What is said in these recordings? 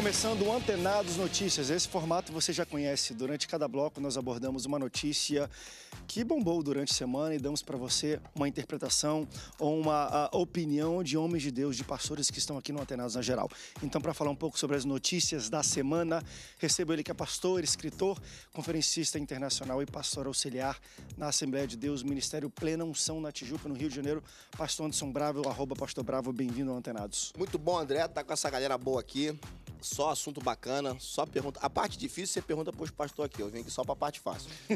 começando o Antenados Notícias. Esse formato você já conhece. Durante cada bloco nós abordamos uma notícia que bombou durante a semana e damos para você uma interpretação ou uma ah, opinião de homens de Deus, de pastores que estão aqui no Antenados na geral. Então, para falar um pouco sobre as notícias da semana, recebo ele que é pastor, escritor, conferencista internacional e pastor auxiliar na Assembleia de Deus, Ministério Plena Unção na Tijuca, no Rio de Janeiro. Pastor Anderson Bravo, arroba Pastor Bravo, bem-vindo ao Antenados. Muito bom, André, tá com essa galera boa aqui. Só assunto bacana, só pergunta. A parte difícil você pergunta pros pastor aqui. Eu vim aqui só pra parte fácil.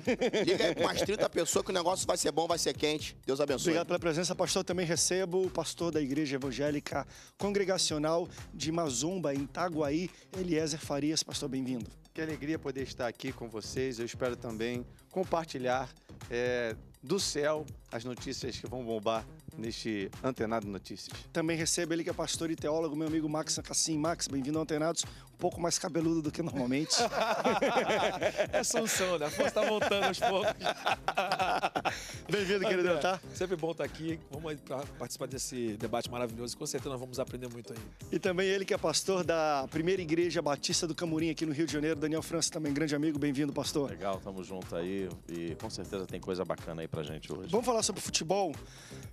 Liga aí com 30 pessoas que o negócio vai ser bom, vai ser quente. Deus abençoe. Obrigado pela presença, pastor. Eu também recebo o pastor da Igreja Evangélica Congregacional de Mazumba, em Itaguaí, Eliezer Farias. Pastor, bem-vindo. Que alegria poder estar aqui com vocês. Eu espero também compartilhar é, do céu as notícias que vão bombar neste Antenado Notícias. Também recebo ele que é pastor e teólogo, meu amigo Max Cassim. Max, bem-vindo ao Antenados, pouco mais cabeludo do que normalmente. é Sansão, né? A força tá voltando aos poucos. Bem-vindo, querido, tá? Sempre bom estar tá aqui. Vamos participar desse debate maravilhoso. Com certeza nós vamos aprender muito aí. E também ele que é pastor da primeira igreja batista do Camurim aqui no Rio de Janeiro, Daniel França, também grande amigo. Bem-vindo, pastor. Legal, tamo junto aí e com certeza tem coisa bacana aí pra gente hoje. Vamos falar sobre futebol.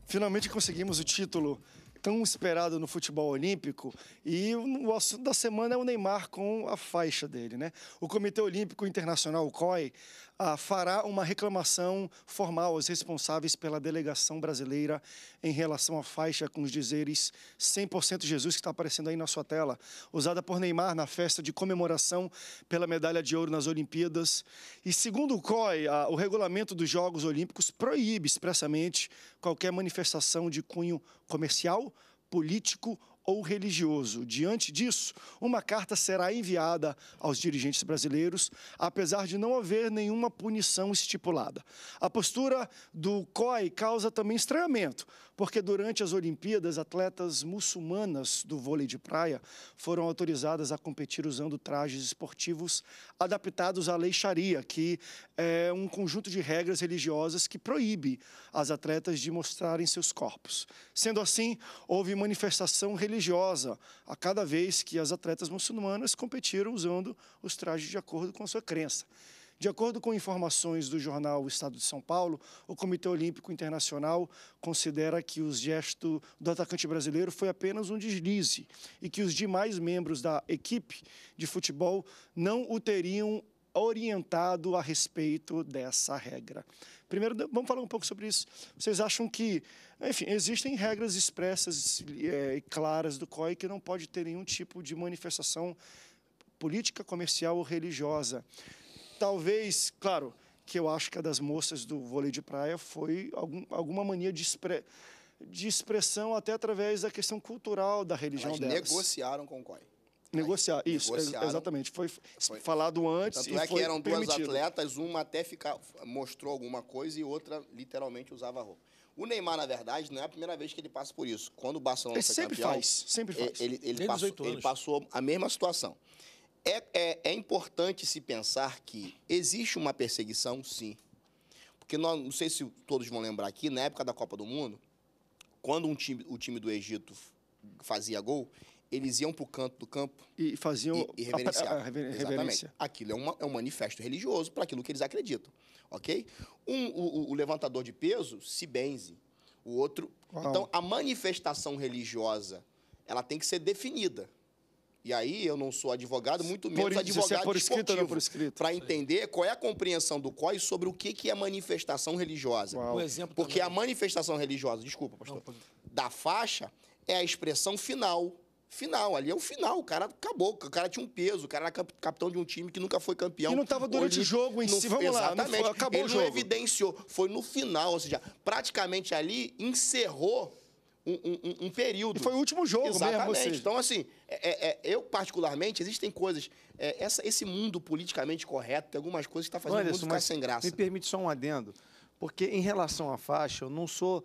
Finalmente conseguimos o título tão esperado no futebol olímpico e o assunto da semana é o Neymar com a faixa dele, né? O Comitê Olímpico Internacional, o COI, ah, fará uma reclamação formal aos responsáveis pela delegação brasileira em relação à faixa com os dizeres 100% Jesus que está aparecendo aí na sua tela, usada por Neymar na festa de comemoração pela medalha de ouro nas Olimpíadas. E segundo o COI, ah, o regulamento dos Jogos Olímpicos proíbe expressamente qualquer manifestação de cunho comercial político ou religioso. Diante disso, uma carta será enviada aos dirigentes brasileiros, apesar de não haver nenhuma punição estipulada. A postura do COI causa também estranhamento, porque durante as Olimpíadas, atletas muçulmanas do vôlei de praia foram autorizadas a competir usando trajes esportivos adaptados à lei Sharia, que é um conjunto de regras religiosas que proíbe as atletas de mostrarem seus corpos. Sendo assim, houve manifestação religiosa religiosa a cada vez que as atletas muçulmanas competiram usando os trajes de acordo com a sua crença. De acordo com informações do jornal Estado de São Paulo, o Comitê Olímpico Internacional considera que o gesto do atacante brasileiro foi apenas um deslize e que os demais membros da equipe de futebol não o teriam orientado a respeito dessa regra. Primeiro, vamos falar um pouco sobre isso. Vocês acham que, enfim, existem regras expressas é, e claras do COI que não pode ter nenhum tipo de manifestação política, comercial ou religiosa. Talvez, claro, que eu acho que a das moças do vôlei de praia foi algum, alguma mania de expressão de expressão até através da questão cultural da religião Elas delas. negociaram com o COI. Negociar, isso, exatamente. Foi, foi, falado antes. Tanto e é que eram duas permitido. atletas, uma até ficar mostrou alguma coisa e outra literalmente usava roupa. O Neymar, na verdade, não é a primeira vez que ele passa por isso. Quando o Barcelona ele foi sempre campeão, faz, sempre faz. Ele, ele, passou, ele passou a mesma situação. É, é, é, importante se pensar que existe uma perseguição, sim. Porque nós, não sei se todos vão lembrar aqui, na época da Copa do Mundo, quando um time, o time do Egito fazia gol, eles iam para o canto do campo e faziam e, e A, a, rever, reverência. Aquilo é, uma, é, um manifesto religioso para aquilo que eles acreditam, ok? Um, o, o, levantador de peso se benze, o outro. Uau. Então a manifestação religiosa ela tem que ser definida. E aí eu não sou advogado, muito menos por, é advogado por escrito não por escrito. Para entender qual é a compreensão do COI sobre o que, que é manifestação religiosa. Uau. exemplo Porque também. a manifestação religiosa, desculpa, pastor, não, pode... da faixa é a expressão final final. Ali é o final. O cara acabou. O cara tinha um peso. O cara era capitão de um time que nunca foi campeão. E não estava durante o jogo em si. Vamos exatamente, lá. não acabou ele o jogo. não evidenciou. Foi no final. Ou seja, praticamente ali encerrou um, um, um período. E foi o último jogo Exatamente. Mesmo, então, assim, é, é, é, eu particularmente, existem coisas... É, essa, esse mundo politicamente correto, tem algumas coisas que está fazendo Anderson, o mundo ficar sem graça. me permite só um adendo. Porque em relação à faixa, eu não sou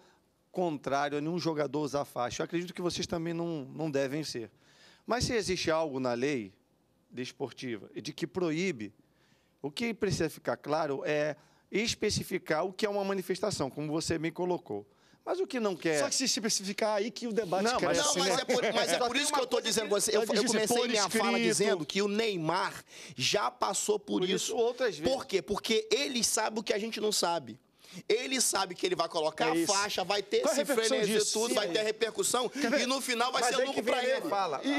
contrário a nenhum jogador usar faixa. Eu acredito que vocês também não, não devem ser. Mas se existe algo na lei desportiva de que proíbe, o que precisa ficar claro é especificar o que é uma manifestação, como você me colocou. Mas o que não quer. Só que se especificar aí que o debate não, cresce. Não, mas, né? é por, mas é por isso que eu estou dizendo você. Eu, eu comecei minha escrito. fala dizendo que o Neymar já passou por, por isso. isso. Outras vezes. Por quê? Porque ele sabe o que a gente não sabe. Ele sabe que ele vai colocar é a faixa, vai ter Qual esse frenesi tudo, Sim, vai ter repercussão e no final vai Mas ser lucro pra ele. Fala. E, e,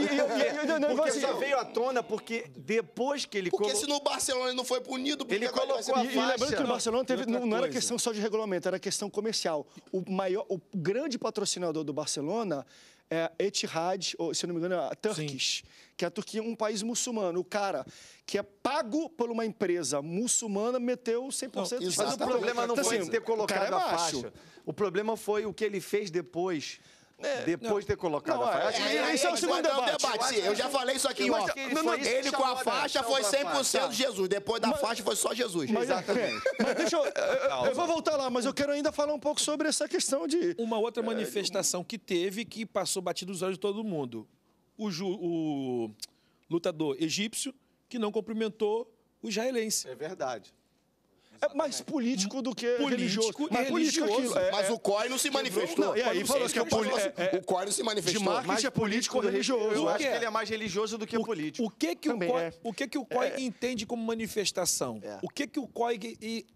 e, não, porque só veio à tona porque depois que ele... Porque colo... se no Barcelona ele não foi punido... Porque ele colocou a faixa. E lembrando que o Barcelona teve, não, não era questão só de regulamento, era questão comercial. O, maior, o grande patrocinador do Barcelona é, Etihad, ou, se não me engano, é Turkish, Sim. que é a Turquia, um país muçulmano. O cara que é pago por uma empresa muçulmana meteu 100% não, de Mas o problema não então, foi assim, ter colocado é a faixa. O problema foi o que ele fez depois é, Depois não. de ter colocado não, a faixa. É, isso é, é, é o segundo debate. debate. Eu já falei isso aqui, ó. Ele, não, ele com a faixa foi 100% Jesus. Depois da mas, faixa foi só Jesus. Mas, é, Exatamente. Mas deixa eu. Eu, eu vou voltar lá, mas eu quero ainda falar um pouco sobre essa questão de. Uma outra é, manifestação que teve que passou batido os olhos de todo mundo. O, ju, o lutador egípcio que não cumprimentou o israelense. É verdade. É mais político do que político religioso. Mas, é religioso. Aquilo, é, é, é. mas o COI não se manifestou. Não, e aí falou que é, é, o COI não se manifestou. De marketing é político religioso. Eu acho que ele é mais religioso do que o, político. O que que o COI, o que que o COI entende como manifestação? O que que o COI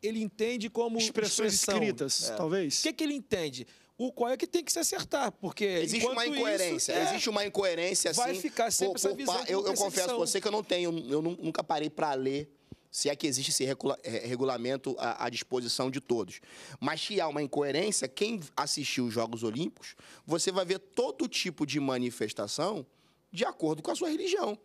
ele entende como expressões expressão? escritas, talvez? O que que ele entende? o qual é que tem que se acertar, porque existe uma incoerência, isso, é, existe uma incoerência assim. Vai ficar sempre por, essa visão. eu, eu confesso a você que eu não tenho, eu nunca parei para ler se é que existe esse é, regulamento à, disposição de todos. Mas se há uma incoerência, quem assistiu os Jogos Olímpicos, você vai ver todo tipo de manifestação de acordo com a sua religião.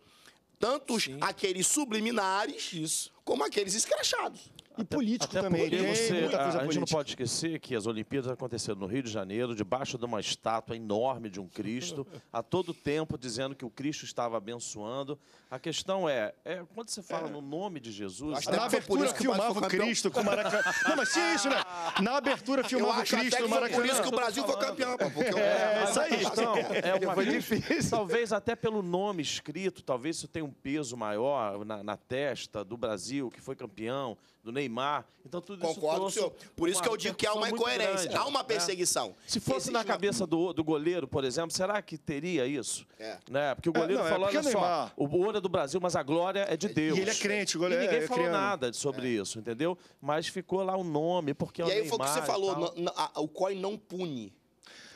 Tanto aqueles subliminares, Isso. como aqueles escrachados. E até, político até também. Porque né? você, muita coisa a, a gente não pode esquecer que as Olimpíadas aconteceram no Rio de Janeiro, debaixo de uma estátua enorme de um Cristo, a todo tempo dizendo que o Cristo estava abençoando. A questão é, é quando você fala é. no nome de Jesus... Acho é Na abertura filmava o Cristo com o Maracanã. Não, mas se é isso, né? Na abertura filmava o Cristo no Maracanã. Por isso que o Brasil foi campeão. Porque eu... é, é, isso aí. Questão, é uma, foi é difícil. Talvez até pelo nome escrito, talvez isso tenha um peso maior na, na testa do Brasil, que foi campeão, do Neymar. Então tudo Concordo isso. Concordo Por isso que eu digo que há uma incoerência, grande, há uma né? perseguição. Né? Se fosse Existe na cabeça uma... do, do goleiro, por exemplo, será que teria isso? É. Né? Porque o é, goleiro é, não, falou, é olha Neymar... só, o ouro é do Brasil, mas a glória é de é Deus. E ele é crente, o goleiro. E ninguém é, falou criando. nada sobre é. isso, entendeu? Mas ficou lá o nome, porque é o E aí foi o que você falou, o COI não pune.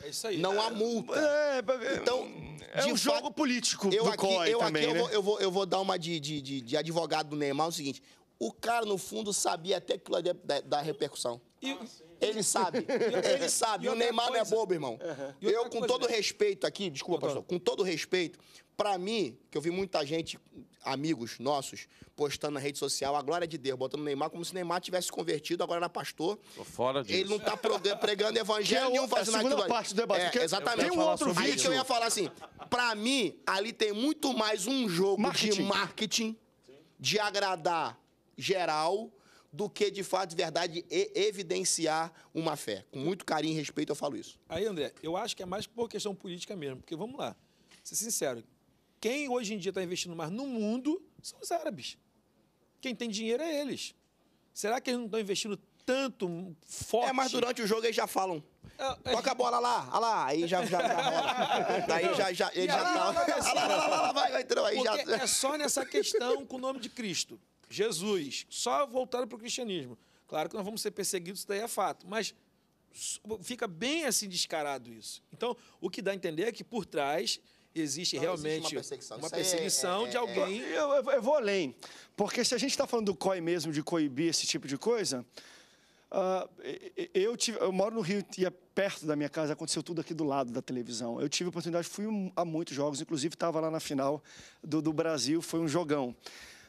É isso aí. Não há multa. É, então, é um jogo político eu do aqui, COI eu também, aqui, né? eu, vou, né? eu, vou, eu vou dar uma de, de, de, de advogado do Neymar, é o seguinte, o cara, no fundo, sabia até aquilo da, da repercussão. E, ele sabe, ele sabe. E o Neymar coisa... não é bobo, irmão. Uhum. Eu, com todo é... respeito aqui, desculpa, pastor, com todo respeito, para mim, que eu vi muita gente, amigos nossos, postando na rede social a glória de Deus, botando Neymar como se Neymar tivesse convertido, agora era pastor. Tô fora disso. Ele não tá pregando evangelho é nenhum fazendo é a parte do debate. É, exatamente. Tem um outro vídeo. que eu ia falar assim, para mim, ali tem muito mais um jogo marketing. de marketing, Sim. de agradar geral do que, de fato, de verdade, evidenciar uma fé. Com muito carinho e respeito eu falo isso. Aí, André, eu acho que é mais por questão política mesmo, porque vamos lá, ser sincero, quem hoje em dia está investindo mais no mundo são os árabes. Quem tem dinheiro é eles. Será que eles não estão investindo tanto hum, forte? É, mas durante o jogo eles já falam. É, é. Toca a bola lá, olha lá, aí já, já, já rola. Daí já, já, ele já tá. Olha lá, lá, vai, vai, entrou aí já. É só nessa questão com o nome de Cristo. Jesus, só voltado para o cristianismo. Claro que nós vamos ser perseguidos, isso daí é fato, mas fica bem assim descarado isso. Então, o que dá a entender é que por trás existe não, realmente existe uma perseguição, uma é- perseguição é, é, de alguém. Eu, eu, eu, vou além, porque se a gente está falando do COI mesmo, de coibir esse tipo de coisa, uh, eu, tive, eu moro no Rio e é perto da minha casa, aconteceu tudo aqui do lado da televisão. Eu tive oportunidade, fui a muitos jogos, inclusive estava lá na final do, do Brasil, foi um jogão.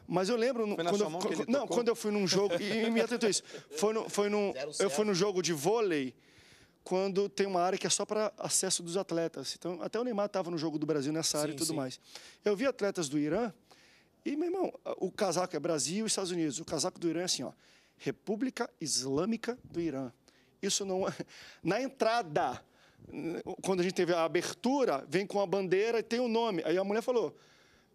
Mas eu lembro. Foi quando eu, mão que não, quando eu fui num jogo. E, e me atentou isso. Foi no, foi num, eu fui num jogo de vôlei quando tem uma área que é só para acesso dos atletas. Então, até o Neymar estava no jogo do Brasil nessa área sim, e tudo sim. mais. Eu vi atletas do Irã e, meu irmão, o casaco é Brasil e Estados Unidos. O casaco do Irã é assim, ó. República Islâmica do Irã. Isso não é... Na entrada, quando a gente teve a abertura, vem com a bandeira e tem o um nome. Aí a mulher falou: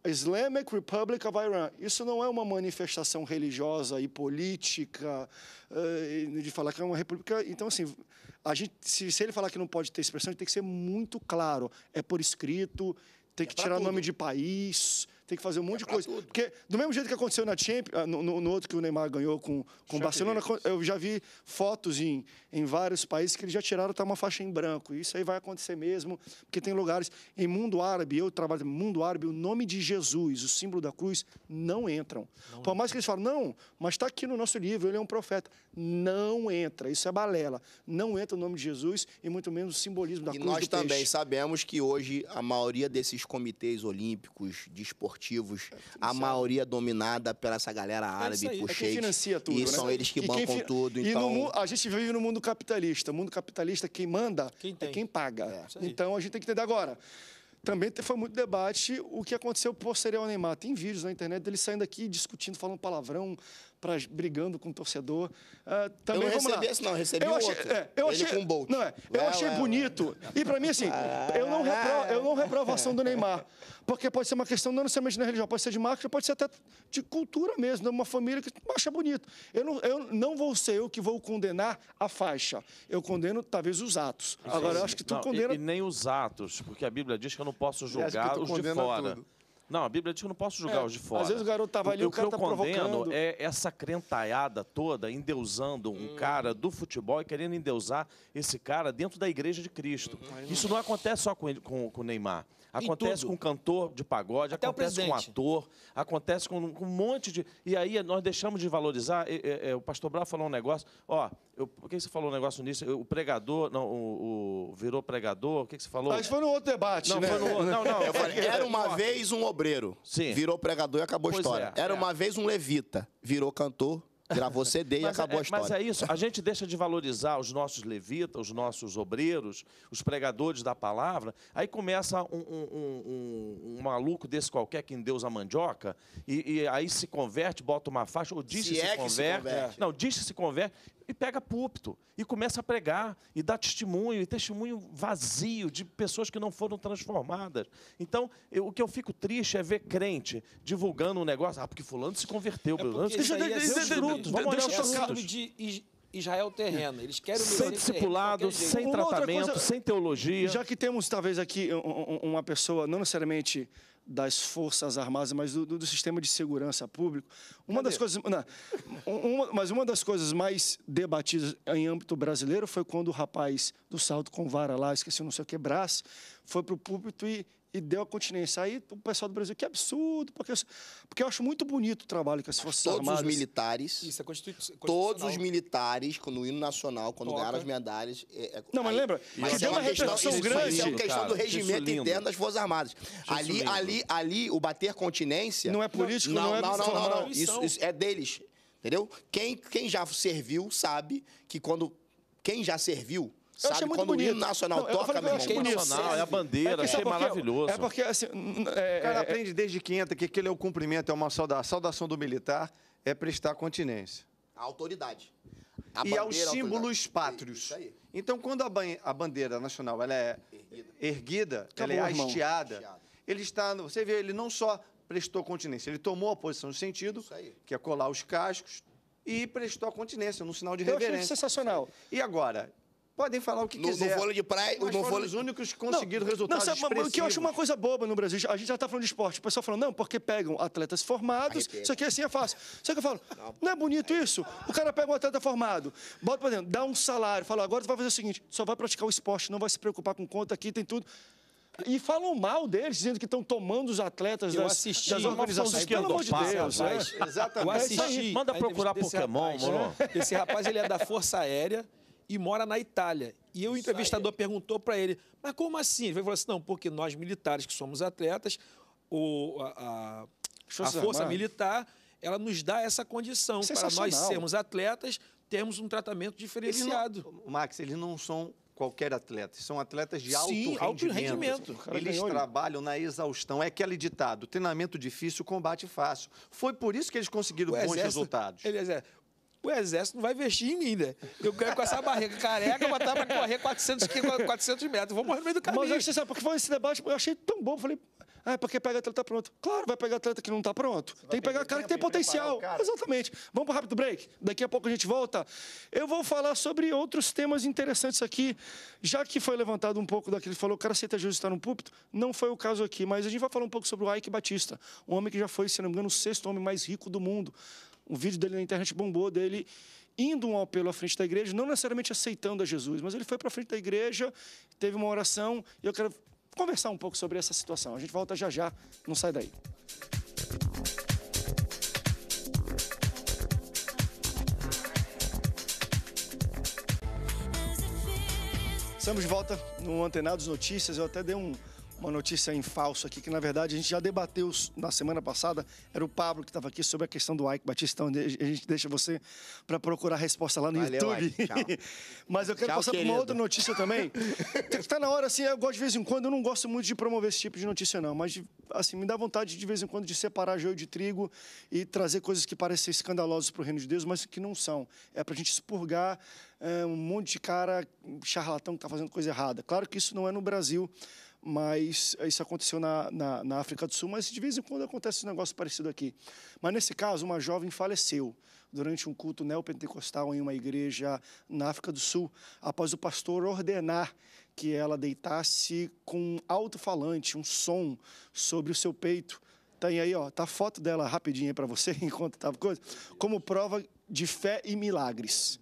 Islamic Republic of Iran. Isso não é uma manifestação religiosa e política, eh, de falar que é uma república. Então, assim, a gente, se, se ele falar que não pode ter expressão, a gente tem que ser muito claro. É por escrito, tem é que é tirar o nome de país tem que fazer um monte é de coisa. Tudo. Porque, do mesmo jeito que aconteceu na Champions, ah, no, no, no outro que o Neymar ganhou com, com o Barcelona, eu já vi fotos em, em vários países que eles já tiraram tá uma faixa em branco. Isso aí vai acontecer mesmo, porque tem lugares. Em mundo árabe, eu trabalho no mundo árabe, o nome de Jesus, o símbolo da cruz, não entram. Não Por mais que eles falem, não, mas está aqui no nosso livro, ele é um profeta. Não entra, isso é balela. Não entra o nome de Jesus e muito menos o simbolismo da e cruz. E nós também peixe. sabemos que hoje a maioria desses comitês olímpicos, desportivos, esportivos, é, a maioria dominada pela essa galera é árabe, é aí, por é quem financia tudo, E né? são eles que e bancam tudo. E então... a gente vive no mundo capitalista. O mundo capitalista, quem manda quem é quem paga. É. Então a gente tem que entender agora. Também foi muito debate o que aconteceu posterior ao Neymar. Tem vídeos na internet dele saindo aqui discutindo, falando palavrão, pra, brigando com o torcedor. Uh, também, eu não vamos recebi esse, não, recebi eu achei, outro. É, eu Ele achei, com o Bolt. Não, é, eu achei bonito. E para mim, assim, eu, não repro, ah. eu não reprovo a ação do Neymar. Porque pode ser uma questão não necessariamente na religião, pode ser de marketing, pode ser até de cultura mesmo, de uma família que acha bonito. Eu não, eu não vou ser eu que vou condenar a faixa. Eu condeno, talvez, os atos. Agora, eu acho que tu não, condena... E, e nem os atos, porque a Bíblia diz que eu não posso julgar os de fora. Tudo. Não, a Bíblia diz que eu não posso julgar é, os de fora. Às vezes o garoto tava tá ali, o, o cara que eu tá condeno é essa crentaiada toda endeusando um hum. cara do futebol e querendo endeusar esse cara dentro da igreja de Cristo. Hum. Isso não acontece só com, ele, com, com o Neymar. Acontece com um cantor de pagode, Até acontece com um ator, acontece com, com, um monte de. E aí nós deixamos de valorizar. E, e, e, o pastor Brau falou um negócio. Ó, eu, por que você falou um negócio nisso? o pregador, não, o, o, virou pregador, o que, você falou? Mas foi no outro debate, não, né? Foi no, outro, não, não. Falei, era uma vez um obreiro, Sim. virou pregador e acabou pois a história. É, era é. uma vez um levita, virou cantor Gravou CD e é, acabou é, a história. Mas é isso, a gente deixa de valorizar os nossos levitas, os nossos obreiros, os pregadores da palavra, aí começa um, um, um, um maluco desse qualquer que em Deus a mandioca, e, e, aí se converte, bota uma faixa, ou diz se, se, é se converte. Se converte. É, não, diz que se converte, e pega púlpito e começa a pregar e dá testemunho, e testemunho vazio de pessoas que não foram transformadas. Então, eu, o que eu fico triste é ver crente divulgando um negócio, ah, porque fulano se converteu, é fulano. Isso é, é, é, é, de Israel terreno. Eles querem sem discipulado, sem tratamento, coisa, sem teologia. Já que temos talvez aqui uma pessoa não necessariamente das Forças Armadas, mas do, do, sistema de segurança público. Uma Cadê? das coisas, não, uma, mas uma das coisas mais debatidas em âmbito brasileiro foi quando o rapaz do salto com vara lá, esqueci não sei o que, braço, foi para o púlpito e e deu a continência. Aí o pessoal do Brasil, que absurdo, porque, porque eu acho muito bonito o trabalho que as Forças todos Armadas... Todos os militares... Isso, é constitucional. Todos os militares, no hino nacional, quando Toca. ganharam as medalhas... É, é, não, mas lembra? Mas que deu uma, repercussão questão, grande. Isso é uma questão é do é regimento interno das Forças Armadas. É ali, ali, ali, o bater continência... Não é político, não, não é... Não, não, não, não. Isso, isso é deles, entendeu? Quem, quem já serviu sabe que quando... Quem já serviu eu sabe? Quando bonito. o hino nacional não, toca, meu irmão. nacional, é a bandeira, é achei é é porque, maravilhoso. É porque, assim... É, o cara é, é aprende desde 500 que aquele é o cumprimento, é uma saudação. A saudação do militar é prestar continência. A autoridade. A e aos símbolos pátrios. Então, quando a, a, bandeira nacional ela é erguida, erguida ela é hasteada, hasteada, ele está... No, você vê, ele não só prestou continência, ele tomou a posição de sentido, que é colar os cascos, e prestou a continência, num sinal de reverência. Eu achei sensacional. E agora, Podem falar o que no, quiser. No vôlei de praia, mas no vôlei... os únicos que conseguiram não, resultados não, sabe, O que eu acho uma coisa boba no Brasil, a gente já está falando de esporte, o pessoal falando, não, porque pegam atletas formados, isso aqui assim é fácil. Só que eu falo, não, não é bonito isso? O cara pega um atleta formado, bota para dentro, dá um salário, fala, agora tu vai fazer o seguinte, só vai praticar o esporte, não vai se preocupar com conta aqui, tem tudo. E falam mal deles, dizendo que estão tomando os atletas eu das, assisti, das organizações. Pelo amor de Deus. Rapaz, é. Exatamente. Eu é assisti. Manda procurar Pokémon, rapaz, moro. Né? Esse rapaz, ele é da Força Aérea e mora na Itália. E o entrevistador perguntou para ele, mas como assim? Ele falou assim, não, porque nós militares que somos atletas, o, a, a, a força militar, ela nos dá essa condição para nós sermos atletas, termos um tratamento diferenciado. Não, Max, eles não são qualquer atleta. São atletas de alto Sim, rendimento. Alto rendimento. Eles trabalham na exaustão. É aquele ditado: treinamento difícil, combate fácil. Foi por isso que eles conseguiram o bons exército, resultados. Ele, o exército não vai investir em mim, né? Eu ganho com essa barriga careca, botar pra correr 400, 400 metros, vou morrer no meio do caminho. Mas eu achei, sabe, porque foi esse debate, eu achei tão bom, falei, ah, é porque pega atleta pronto. Claro, vai pegar atleta que não tá pronto. Você tem que pegar cara que tem potencial. Exatamente. Vamos pro rápido break. Daqui a pouco a gente volta. Eu vou falar sobre outros temas interessantes aqui, já que foi levantado um pouco daquele que falou, cara, aceita Jesus estar no púlpito? Não foi o caso aqui, mas a gente vai falar um pouco sobre o Ike Batista, um homem que já foi, se não me engano, o sexto homem mais rico do mundo. Um vídeo dele na internet bombou dele indo um apelo à frente da igreja, não necessariamente aceitando a Jesus, mas ele foi para frente da igreja, teve uma oração, e eu quero conversar um pouco sobre essa situação. A gente volta já já, não sai daí. Estamos de volta no Antenados Notícias. Eu até dei um, uma notícia em falso aqui, que na verdade a gente já debateu na semana passada, era o Pablo que estava aqui sobre a questão do Ike Batista, onde então a gente deixa você para procurar a resposta lá no Valeu, YouTube. Ike, Mas eu quero tchau, passar querido. por uma outra notícia também. Está na hora, assim, eu gosto de vez em quando, eu não gosto muito de promover esse tipo de notícia, não, mas assim, me dá vontade de vez em quando de separar joio de trigo e trazer coisas que parecem escandalosas para o reino de Deus, mas que não são. É para a gente expurgar é, um monte de cara charlatão que está fazendo coisa errada. Claro que isso não é no Brasil mas isso aconteceu na, na, na, África do Sul, mas de vez em quando acontece um negócio parecido aqui. Mas nesse caso, uma jovem faleceu durante um culto neopentecostal em uma igreja na África do Sul, após o pastor ordenar que ela deitasse com um alto-falante, um som sobre o seu peito. Tem tá aí, ó, tá a foto dela rapidinho aí para você, enquanto tava coisa, como prova de fé e milagres.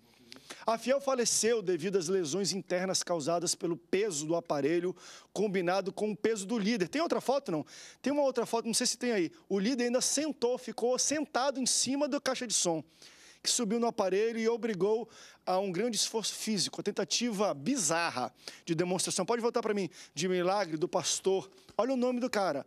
A Fiel faleceu devido às lesões internas causadas pelo peso do aparelho combinado com o peso do líder. Tem outra foto, não? Tem uma outra foto, não sei se tem aí. O líder ainda sentou, ficou sentado em cima da caixa de som que subiu no aparelho e obrigou a um grande esforço físico, a tentativa bizarra de demonstração. Pode voltar para mim, de milagre do pastor. Olha o nome do cara.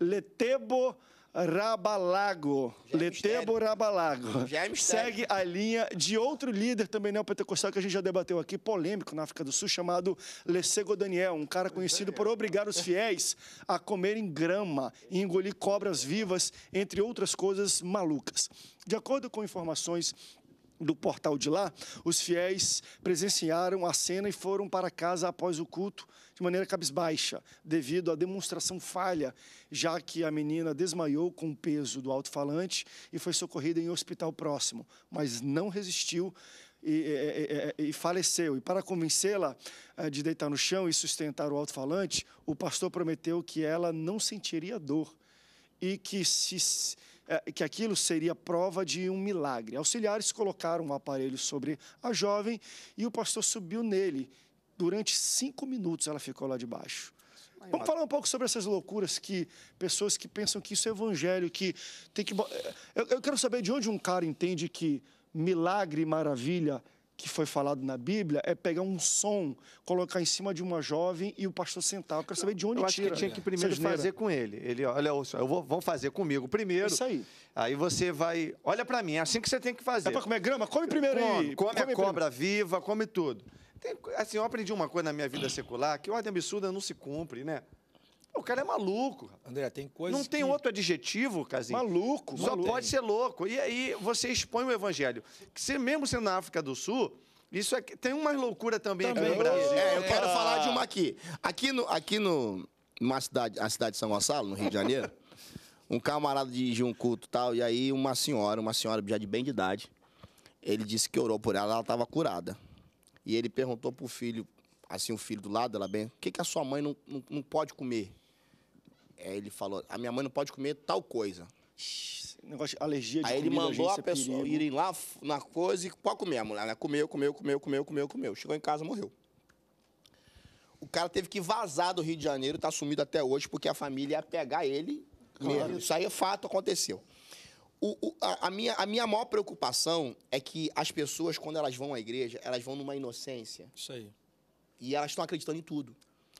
Letebo Rabalago. Já é Letebo Rabalago. Já é Segue a linha de outro líder também neopentecostal que a gente já debateu aqui, polêmico na África do Sul, chamado Lessego Daniel, um cara conhecido é. por obrigar os fiéis a comerem grama e engolir cobras vivas, entre outras coisas malucas. De acordo com informações do portal de lá, os fiéis presenciaram a cena e foram para casa após o culto de maneira cabisbaixa, devido à demonstração falha, já que a menina desmaiou com o peso do alto-falante e foi socorrida em um hospital próximo, mas não resistiu e, e, e, faleceu. E para convencê-la eh, de deitar no chão e sustentar o alto-falante, o pastor prometeu que ela não sentiria dor e que, se, eh, que aquilo seria prova de um milagre. Auxiliares colocaram o um aparelho sobre a jovem e o pastor subiu nele Durante cinco minutos ela ficou lá debaixo. Vamos falar um pouco sobre essas loucuras que pessoas que pensam que isso é evangelho, que tem que. Eh, eu, eu quero saber de onde um cara entende que milagre e maravilha que foi falado na Bíblia é pegar um som, colocar em cima de uma jovem e o pastor sentar. Eu quero saber de onde eu tira. Eu acho que tinha que primeiro fazer com ele. Ele, olha, eu vou, vão fazer comigo primeiro. Isso aí. Aí você vai, olha para mim, é assim que você tem que fazer. É para comer grama? Come primeiro come, aí. Come, come a cobra primeiro. viva, come tudo. Tem, assim, eu aprendi uma coisa na minha vida secular, que ordem absurda não se cumpre, né? O cara é maluco. André, tem coisa Não tem que... outro adjetivo, Casinho. Maluco, Só maluco. pode ser louco. E aí você expõe o evangelho. Que mesmo sendo na África do Sul, isso é que tem uma loucura também, também. aqui no Brasil. É, eu é. quero é. falar de uma aqui. Aqui no, aqui no numa cidade, a cidade de São Gonçalo, no Rio de Janeiro, um camarada de um culto tal, e aí uma senhora, uma senhora já de bem de idade, ele disse que orou por ela, ela estava curada e ele perguntou pro filho, assim, o filho do lado dela bem, o que, que a sua mãe não, não, não pode comer? Aí ele falou, a minha mãe não pode comer tal coisa. Esse negócio de alergia de Aí ele mandou a é pessoa perigo. irem lá na coisa e pode comer. A mulher né? comeu, comeu, comeu, comeu, comeu, comeu. Chegou em casa, morreu. O cara teve que vazar do Rio de Janeiro, tá sumido até hoje, porque a família ia pegar ele. Claro. Isso aí é fato, aconteceu o, o, a, a, minha, a minha maior preocupação é que as pessoas, quando elas vão à igreja, elas vão numa inocência. Isso aí. E elas estão acreditando em tudo.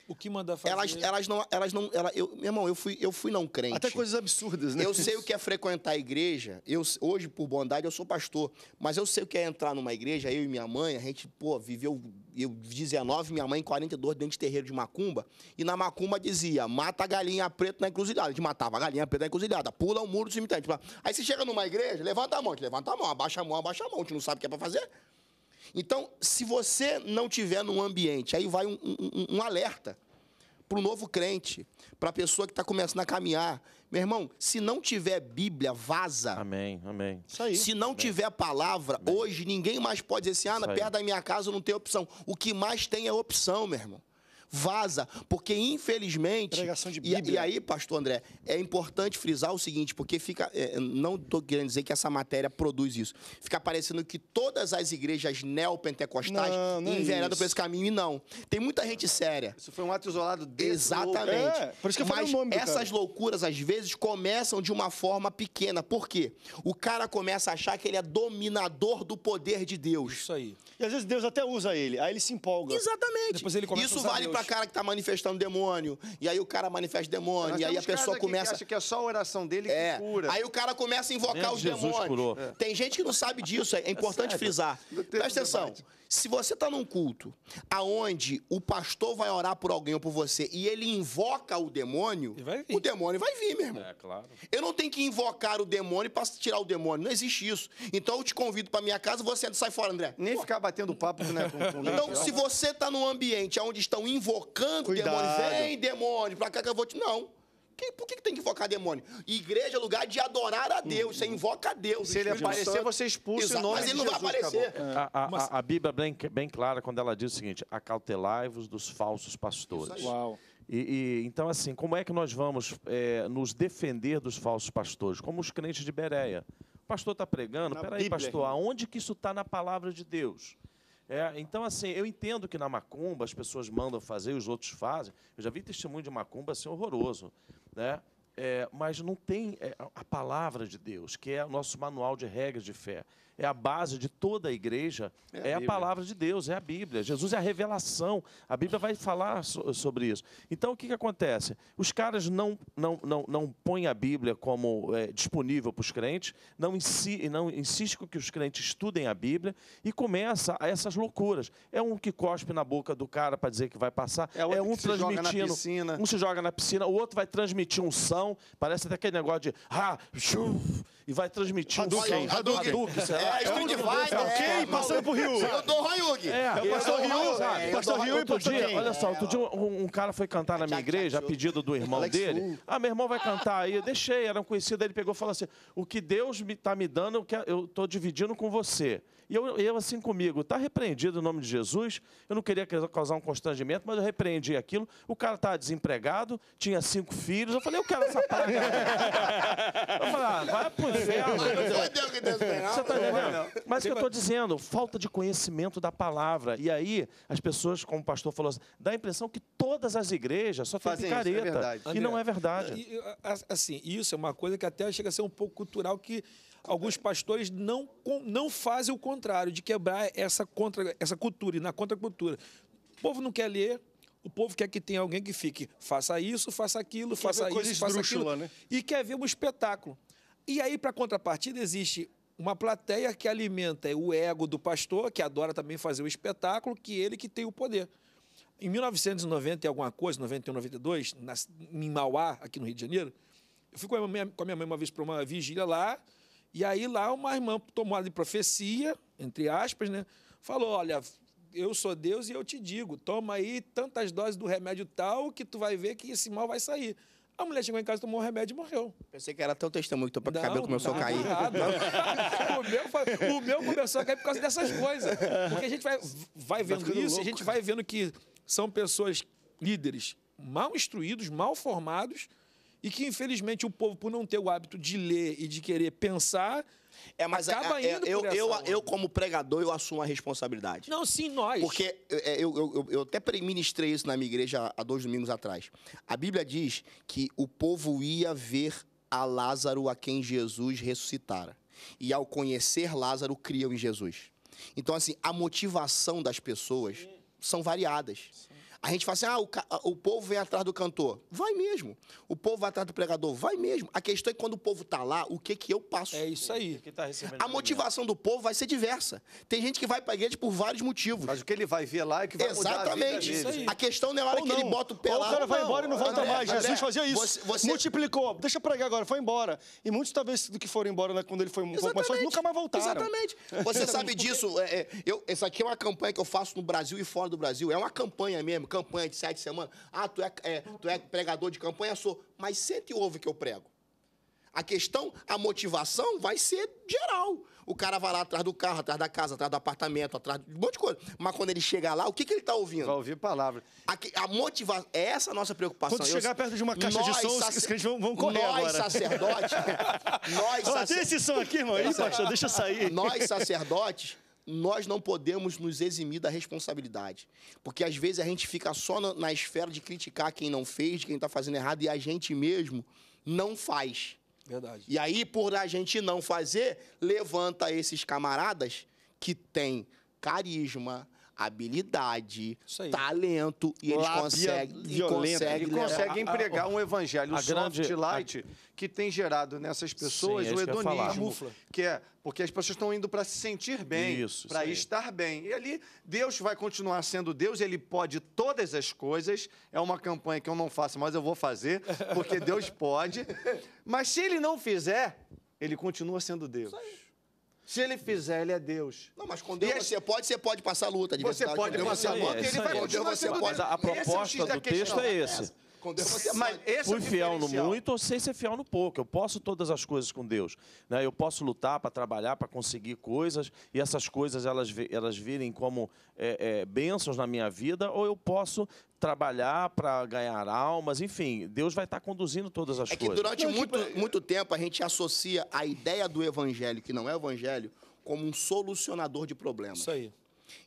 O que manda fazer? Elas, elas não. Elas não ela, eu, meu irmão, eu fui, eu fui não crente. Até coisas absurdas, né? Eu sei o que é frequentar a igreja. Eu, hoje, por bondade, eu sou pastor. Mas eu sei o que é entrar numa igreja, eu e minha mãe, a gente, pô, viveu. Eu 19, minha mãe 42 dentro de terreiro de Macumba. E na Macumba dizia: mata a galinha preta na encruzilhada. A gente matava a galinha preta na encruzilhada, pula o muro do cemitério. Tipo, aí você chega numa igreja, levanta a mão, levanta a mão, abaixa a mão, abaixa a mão, a gente não sabe o que é pra fazer. Então, se você não tiver num ambiente, aí vai um, um, um alerta para o novo crente, para a pessoa que está começando a caminhar. Meu irmão, se não tiver Bíblia, vaza. Amém, amém. Isso aí. Se não amém. tiver palavra, amém. hoje ninguém mais pode dizer assim, ah, perto da minha casa eu não tenho opção. O que mais tem é opção, meu irmão vaza, porque infelizmente. Pregação de Bíblia. E, e aí, pastor André, é importante frisar o seguinte, porque fica. É, é não estou querendo dizer que essa matéria produz isso. Fica parecendo que todas as igrejas neopentecostais é enveredam é por esse caminho e não. Tem muita gente séria. Isso foi um ato isolado desse Exatamente. É, por isso que eu Mas o nome essas loucuras, às vezes, começam de uma forma pequena. Por quê? O cara começa a achar que ele é dominador do poder de Deus. Isso aí. E às vezes Deus até usa ele, aí ele se empolga. Exatamente. Depois ele começa Isso a usar vale pra cara que tá manifestando demônio. E aí o cara manifesta demônio. e aí a pessoa começa. Acha que é só a oração dele que é. cura. Aí o cara começa a invocar Mesmo os Jesus demônios. Curou. É. Tem gente que não sabe disso, é, é, é importante é frisar. Presta atenção. Debate. Se você tá num culto aonde o pastor vai orar por alguém ou por você e ele invoca o demônio, o demônio vai vir, meu irmão. É, claro. Eu não tenho que invocar o demônio para tirar o demônio. Não existe isso. Então eu te convido para minha casa, você é sai fora, André. Nem Pô. ficar batendo papo, né? Com, com então, se você tá num ambiente onde estão invocando invocando Cuidado. demônios. Vem, demônio, pra cá que eu vou te. Não. Que, por que, que, tem que invocar demônio? Igreja é lugar de adorar a Deus. Uhum. Você invoca a Deus. Se ele aparecer, Santo. você expulsa Exato, o nome Mas ele não Jesus, vai aparecer. É. A, a, a, Bíblia é bem, bem clara quando ela diz o seguinte: acautelai-vos dos falsos pastores. Uau. E, e, então, assim, como é que nós vamos é, nos defender dos falsos pastores? Como os crentes de Bereia. O pastor está pregando, na peraí, Bíblia. pastor, aonde que isso está na palavra de Deus? É, então, assim, eu entendo que na macumba as pessoas mandam fazer e os outros fazem. Eu já vi testemunho de macumba assim horroroso, né? É, mas não tem é, a palavra de Deus, que é o nosso manual de regras de fé é a base de toda a igreja, é, a, é a palavra de Deus, é a Bíblia. Jesus é a revelação. A Bíblia vai falar so, sobre isso. Então, o que, que acontece? Os caras não, não, não, não põem a Bíblia como é, disponível para os crentes, não, insi, não insiste com que os crentes estudem a Bíblia e começa essas loucuras. É um que cospe na boca do cara para dizer que vai passar, é, é um transmitindo. Um se joga na piscina, o outro vai transmitir um são. Parece até aquele negócio de. Ah, chuf, e vai transmitir o o Hadouken. Hadouken. É, é é, Hadouken. É, Street Fighter. Ok, passando pro Ryu. Eu dou Hayug. É, eu o Ryu. Pastor Ryu e pastor Ken. Olha só, outro dia um cara foi cantar na minha igreja, a pedido do irmão dele. Ah, meu irmão vai cantar aí. Eu deixei, era um conhecido. Ele pegou e falou assim, o que Deus está me dando, eu estou dividindo com você. E eu, eu assim comigo, está repreendido o no nome de Jesus, eu não queria causar um constrangimento, mas eu repreendi aquilo. O cara estava desempregado, tinha cinco filhos. Eu falei, eu quero essa praga. eu falei, ah, vai pro inferno. É Você tá é Mas o que eu estou dizendo, falta de conhecimento da palavra. E aí, as pessoas, como o pastor falou, assim, dá a impressão que todas as igrejas só fazem careta. Isso, é e não é verdade. Assim, isso é uma coisa que até chega a ser um pouco cultural que Alguns pastores não, não fazem o contrário, de quebrar essa, contra, essa cultura e na contracultura. O povo não quer ler, o povo quer que tenha alguém que fique, faça isso, faça aquilo, quer faça isso, faça aquilo. Né? E quer ver um espetáculo. E aí, para contrapartida, existe uma plateia que alimenta o ego do pastor, que adora também fazer o espetáculo, que é ele que tem o poder. Em 1990 e alguma coisa, 91, 92, na, em Mauá, aqui no Rio de Janeiro, eu fui com a minha, com a minha mãe uma vez para uma vigília lá, e aí lá uma irmã tomada de profecia, entre aspas, né? Falou: olha, eu sou Deus e eu te digo, toma aí tantas doses do remédio tal que tu vai ver que esse mal vai sair. A mulher chegou em casa, tomou o remédio e morreu. Pensei que era teu testemunho que teu não, cabelo começou a cair. o, meu foi, o meu começou a cair por causa dessas coisas. Porque a gente vai, vai vendo vai isso, louco. a gente vai vendo que são pessoas líderes mal instruídos, mal formados, e que, infelizmente, o povo, por não ter o hábito de ler e de querer pensar, é, mas é, acaba é, é, indo eu, por essa eu, onda. eu, como pregador, eu assumo a responsabilidade. Não, sim, nós. Porque eu, eu, eu, até ministrei isso na minha igreja há dois domingos atrás. A Bíblia diz que o povo ia ver a Lázaro a quem Jesus ressuscitara. E ao conhecer Lázaro, criam em Jesus. Então, assim, a motivação das pessoas são variadas. A gente fala assim: ah, o, o, povo vem atrás do cantor. Vai mesmo. O povo vai atrás do pregador. Vai mesmo. A questão é que quando o povo tá lá, o que que eu passo? É isso aí. Tá a né? motivação do povo vai ser diversa. Tem gente que vai pra igreja por vários motivos. Mas o que ele vai ver lá é que vai Exatamente. mudar a Exatamente. É a questão não é a hora que ele bota o pé Ou o cara vai não. embora e não volta André, mais. André, Jesus fazia isso. Você, você... Multiplicou. Deixa eu pregar agora. Foi embora. E muitos talvez do que foram embora né, quando ele foi um pouco mais forte, nunca mais voltaram. Exatamente. Você sabe disso. É, é, eu, essa aqui é uma campanha que eu faço no Brasil e fora do Brasil. É uma campanha mesmo campanha de sete semanas. Ah, tu é, é, tu é pregador de campanha? Sou. Mas sente e ouve que eu prego. A questão, a motivação vai ser geral. O cara vai lá atrás do carro, atrás da casa, atrás do apartamento, atrás de um monte de coisa. Mas quando ele chegar lá, o que, que ele está ouvindo? Vai ouvir palavra. A, a motivação. É essa a nossa preocupação. Quando chegar eu, perto de uma caixa de som, sac... os crentes vão, correr nós, nós, sacerdotes... nós Tem esse som aqui, irmão. Aí, pastor, deixa eu sair. Nós, sacerdotes, nós não podemos nos eximir da responsabilidade. Porque às vezes a gente fica só na, na esfera de criticar quem não fez, quem está fazendo errado, e a gente mesmo não faz. Verdade. E aí, por a gente não fazer, levanta esses camaradas que têm carisma, habilidade, talento e eles Lábia conseguem, e conseguem, empregar a, um evangelho a soft grande, light a, que tem gerado nessas pessoas sim, é o hedonismo, que é porque as pessoas estão indo para se sentir bem, para estar bem. E ali Deus vai continuar sendo Deus, ele pode todas as coisas. É uma campanha que eu não faço, mas eu vou fazer, porque Deus pode. Mas se ele não fizer, ele continua sendo Deus. Isso aí. Se ele fizer, ele é Deus. Não, mas com Deus e você é... pode, você pode passar luta. Você pode passar luta, ele vai continuar Mas a, é proposta é do texto é esse você Mas esse é Fui é fiel no muito ou sei ser fiel no pouco. Eu posso todas as coisas com Deus. Né? Eu posso lutar para trabalhar, para conseguir coisas, e essas coisas elas, elas virem como é, é, bênçãos na minha vida, ou eu posso trabalhar para ganhar almas, enfim, Deus vai estar tá conduzindo todas as é coisas. É que durante muito, muito tempo a gente associa a ideia do evangelho, que não é evangelho, como um solucionador de problemas. Isso aí.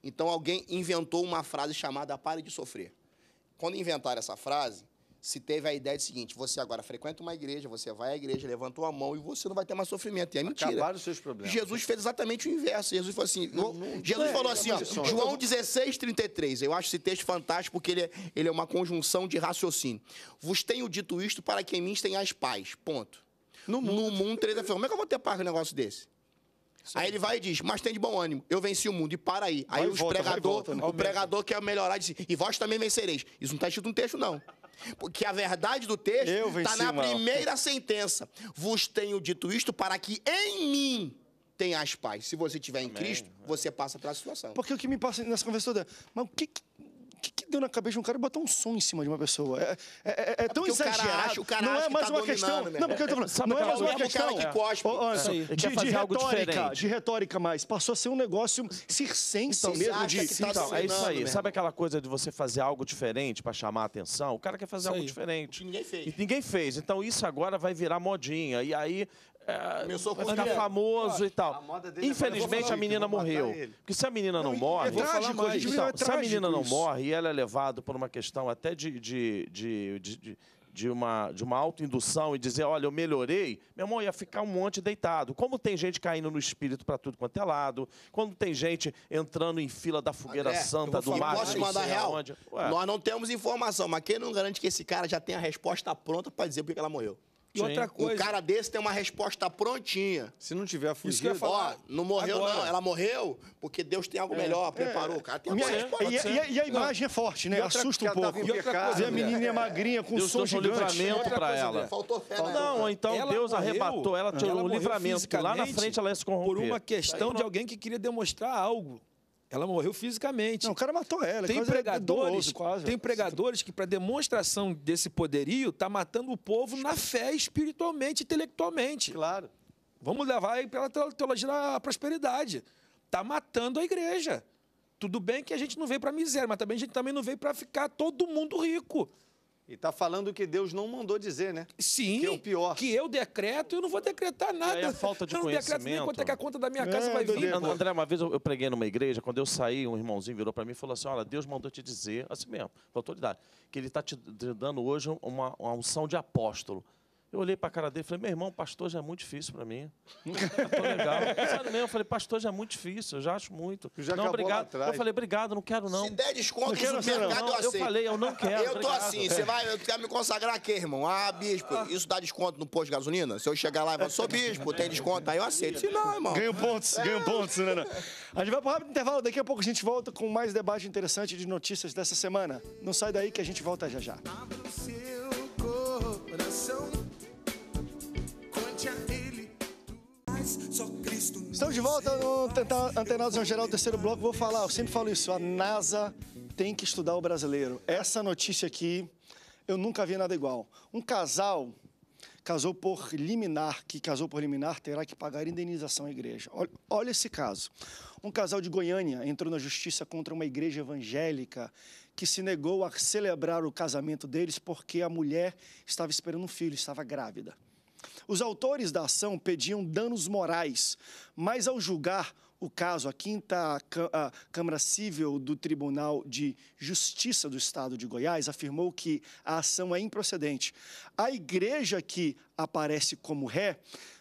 Então alguém inventou uma frase chamada pare de sofrer. Quando inventaram essa frase, se teve a ideia de seguinte: você agora frequenta uma igreja, você vai à igreja, levantou a mão e você não vai ter mais sofrimento. E é mentira. Acabaram os seus problemas. Jesus fez exatamente o inverso. Jesus falou assim: não, não, Jesus é, falou assim, ó, João 16, 33. Eu acho esse texto fantástico porque ele é, ele é uma conjunção de raciocínio. Vos tenho dito isto para que em mim tenhais paz. Ponto. No mundo, no mundo três aflições. É Como é que eu vou ter paz com um negócio desse? Sim. Aí ele vai e diz, mas tem de bom ânimo, eu venci o mundo, e para aí. Aí os volta, pregador, volta, né? o pregador quer é melhorar e diz, e vós também vencereis. Isso não está escrito no texto, não. Porque a verdade do texto está na primeira sentença. Vos tenho dito isto para que em mim tenhas paz. Se você tiver em Amém. Cristo, você passa para a situação. Porque o que me passa nessa conversa toda, é, mas o que, que, que deu na cabeça de um cara botar um som em cima de uma pessoa? É, é, é, é, é tão exagerado. O cara acha, o cara não é mais tá uma questão. Né? Não, porque eu tô falando. Sabe não é, é mais uma questão. Cara que cospe. Oh, de, de retórica, de retórica mais. Passou a ser um negócio circense então, mesmo. De, tá então, é isso aí. Mesmo. Né? Sabe aquela coisa de você fazer algo diferente para chamar a atenção? O cara quer fazer isso algo aí. diferente. ninguém fez. E ninguém fez. Então isso agora vai virar modinha. E aí é, Começou com ficar famoso e tal. É Infelizmente, a menina morreu. Porque se a menina não, é morre... Então, se a menina não morre e ela é levada por uma questão até de, de, de, de, uma, de uma autoindução e dizer, olha, eu melhorei, meu irmão, ia ficar um monte deitado. Como tem gente caindo no espírito para tudo quanto é lado, quando tem gente entrando em fila da fogueira santa do mar... Posso mandar real? Nós não temos informação, mas quem não garante que esse cara já tenha a resposta pronta para dizer por que ela morreu? E outra coisa. o cara desse tem uma resposta prontinha. Se não tiver fugido, falar, ó, não morreu, agora. não. Ela morreu porque Deus tem algo é, melhor, é. preparou. O cara tem minha, resposta. E, e, a imagem não. é forte, né? E outra, Assusta um tá pouco. E, outra coisa, e a né? menina é, magrinha com Deus som de livramento pra ela. Faltou fé, Não, então ela Deus morreu, arrebatou. Ela tirou um livramento. Lá na frente ela ia se corromper. Por uma questão de alguém que queria demonstrar algo. Ela morreu fisicamente. Não, o cara matou ela. Tem é pregadores, quase, tem pregadores que para demonstração desse poderio tá matando o povo na fé, espiritualmente, intelectualmente. Claro. Vamos levar aí pela teologia da prosperidade. Tá matando a igreja. Tudo bem que a gente não veio para miséria, mas também a gente também não veio para ficar todo mundo rico. E está falando que Deus não mandou dizer, né? Sim. Que é o pior. Que eu decreto, eu não vou decretar é nada. É falta de eu não conhecimento. decreto nem quanto é que a conta da minha casa é, vai vir. Deus, André, uma vez eu preguei numa igreja, quando eu saí, um irmãozinho virou para mim e falou assim, olha, Deus mandou te dizer, assim mesmo, com autoridade, que ele está te dando hoje uma, uma unção de apóstolo. Eu olhei para a cara dele e falei, meu irmão, pastor já é muito difícil para mim. Eu tô legal. mesmo, eu falei, pastor já é muito difícil, eu já acho muito. Já não, obrigado. Eu falei, obrigado, não quero não. Se der desconto isso mercado, eu aceito. Eu falei, eu não quero. Eu tô obrigado. assim, você vai, eu quero me consagrar aqui, irmão. Ah, bispo, ah. isso dá desconto no posto de gasolina? Se eu chegar lá e falar, sou bispo, tem desconto, aí eu aceito. Se não, irmão. Ganho pontos, é. ganho pontos, né? Não. A gente vai pro rápido intervalo, daqui a pouco a gente volta com mais debate interessante de notícias dessa semana. Não sai daí que a gente volta já já. o seu Estamos de volta no Antenados em Geral, terceiro bloco. Vou falar, eu sempre falo isso, a NASA tem que estudar o brasileiro. Essa notícia aqui, eu nunca vi nada igual. Um casal casou por liminar, que casou por liminar terá que pagar indenização à igreja. Olha, olha esse caso. Um casal de Goiânia entrou na justiça contra uma igreja evangélica que se negou a celebrar o casamento deles porque a mulher estava esperando um filho, estava grávida. Os autores da ação pediam danos morais, mas ao julgar o caso, a quinta a Câmara Civil do Tribunal de Justiça do Estado de Goiás afirmou que a ação é improcedente. A igreja que aparece como ré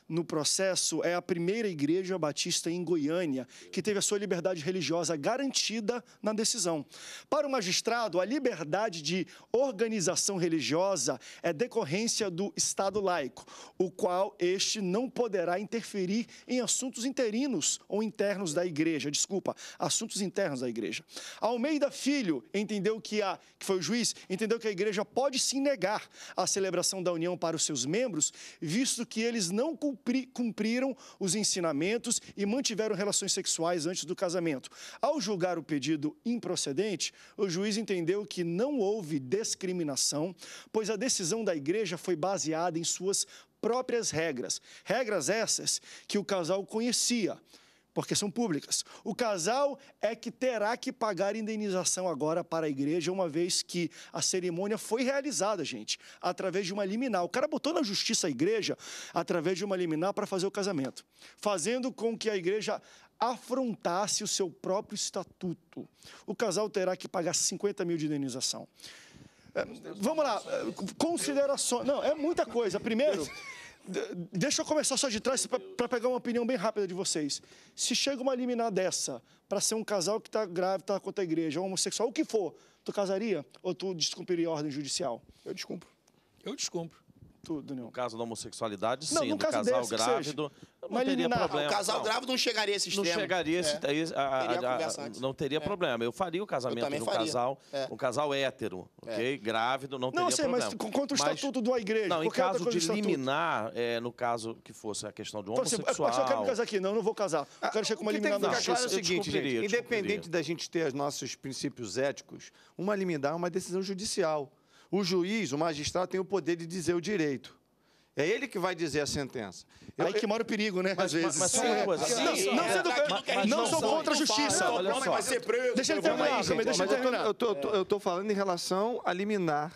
no processo é a primeira igreja batista em Goiânia, que teve a sua liberdade religiosa garantida na decisão. Para o magistrado, a liberdade de organização religiosa é decorrência do Estado laico, o qual este não poderá interferir em assuntos interinos ou internos da igreja, desculpa, assuntos internos da igreja. Almeida Filho entendeu que a que foi o juiz, entendeu que a igreja pode se negar à celebração da união para os seus membros, visto que eles não cumpriram cumpriram os ensinamentos e mantiveram relações sexuais antes do casamento. Ao julgar o pedido improcedente, o juiz entendeu que não houve discriminação, pois a decisão da igreja foi baseada em suas próprias regras. Regras essas que o casal conhecia porque são públicas. O casal é que terá que pagar indenização agora para a igreja, uma vez que a cerimônia foi realizada, gente, através de uma liminar. O cara botou na justiça a igreja através de uma liminar para fazer o casamento, fazendo com que a igreja afrontasse o seu próprio estatuto. O casal terá que pagar 50 mil de indenização. É, vamos lá, considerações. Não, é muita coisa. Primeiro, Deixa eu começar só de trás para pegar uma opinião bem rápida de vocês. Se chega uma liminar dessa para ser um casal que está grave, está contra a igreja, homossexual, o que for, tu casaria ou tu descumpriria a ordem judicial? Eu descumpro. Eu descumpro. Tudo, Daniel. No caso da homossexualidade, Não, sim. No, casal desse, grávido, não teria problema. Ah, o casal grávido não chegaria a esse extremo. Não chegaria esse, é. esse, não teria é. problema. Eu faria o casamento de um casal, é. um casal hétero, é. ok? Grávido, não, não teria sei, problema. Não, mas contra o mas, estatuto da igreja. Não, em caso de eliminar é, no caso que fosse a questão do homossexual... Então, assim, eu quero me casar aqui, não, não vou casar. Eu quero chegar com uma liminar claro é o seguinte, gente, independente da gente ter os nossos princípios éticos, uma liminar é uma decisão judicial. O juiz, o magistrado, tem o poder de dizer o direito. É ele que vai dizer a sentença. Eu, Aí que mora o perigo, né? Mas, às vezes. Mas, mas Sim, não, sim, não, sendo, é, assim, é não sou contra a justiça. Não, olha só. deixa eu Deixa ele terminar. Eu estou falando em relação a liminar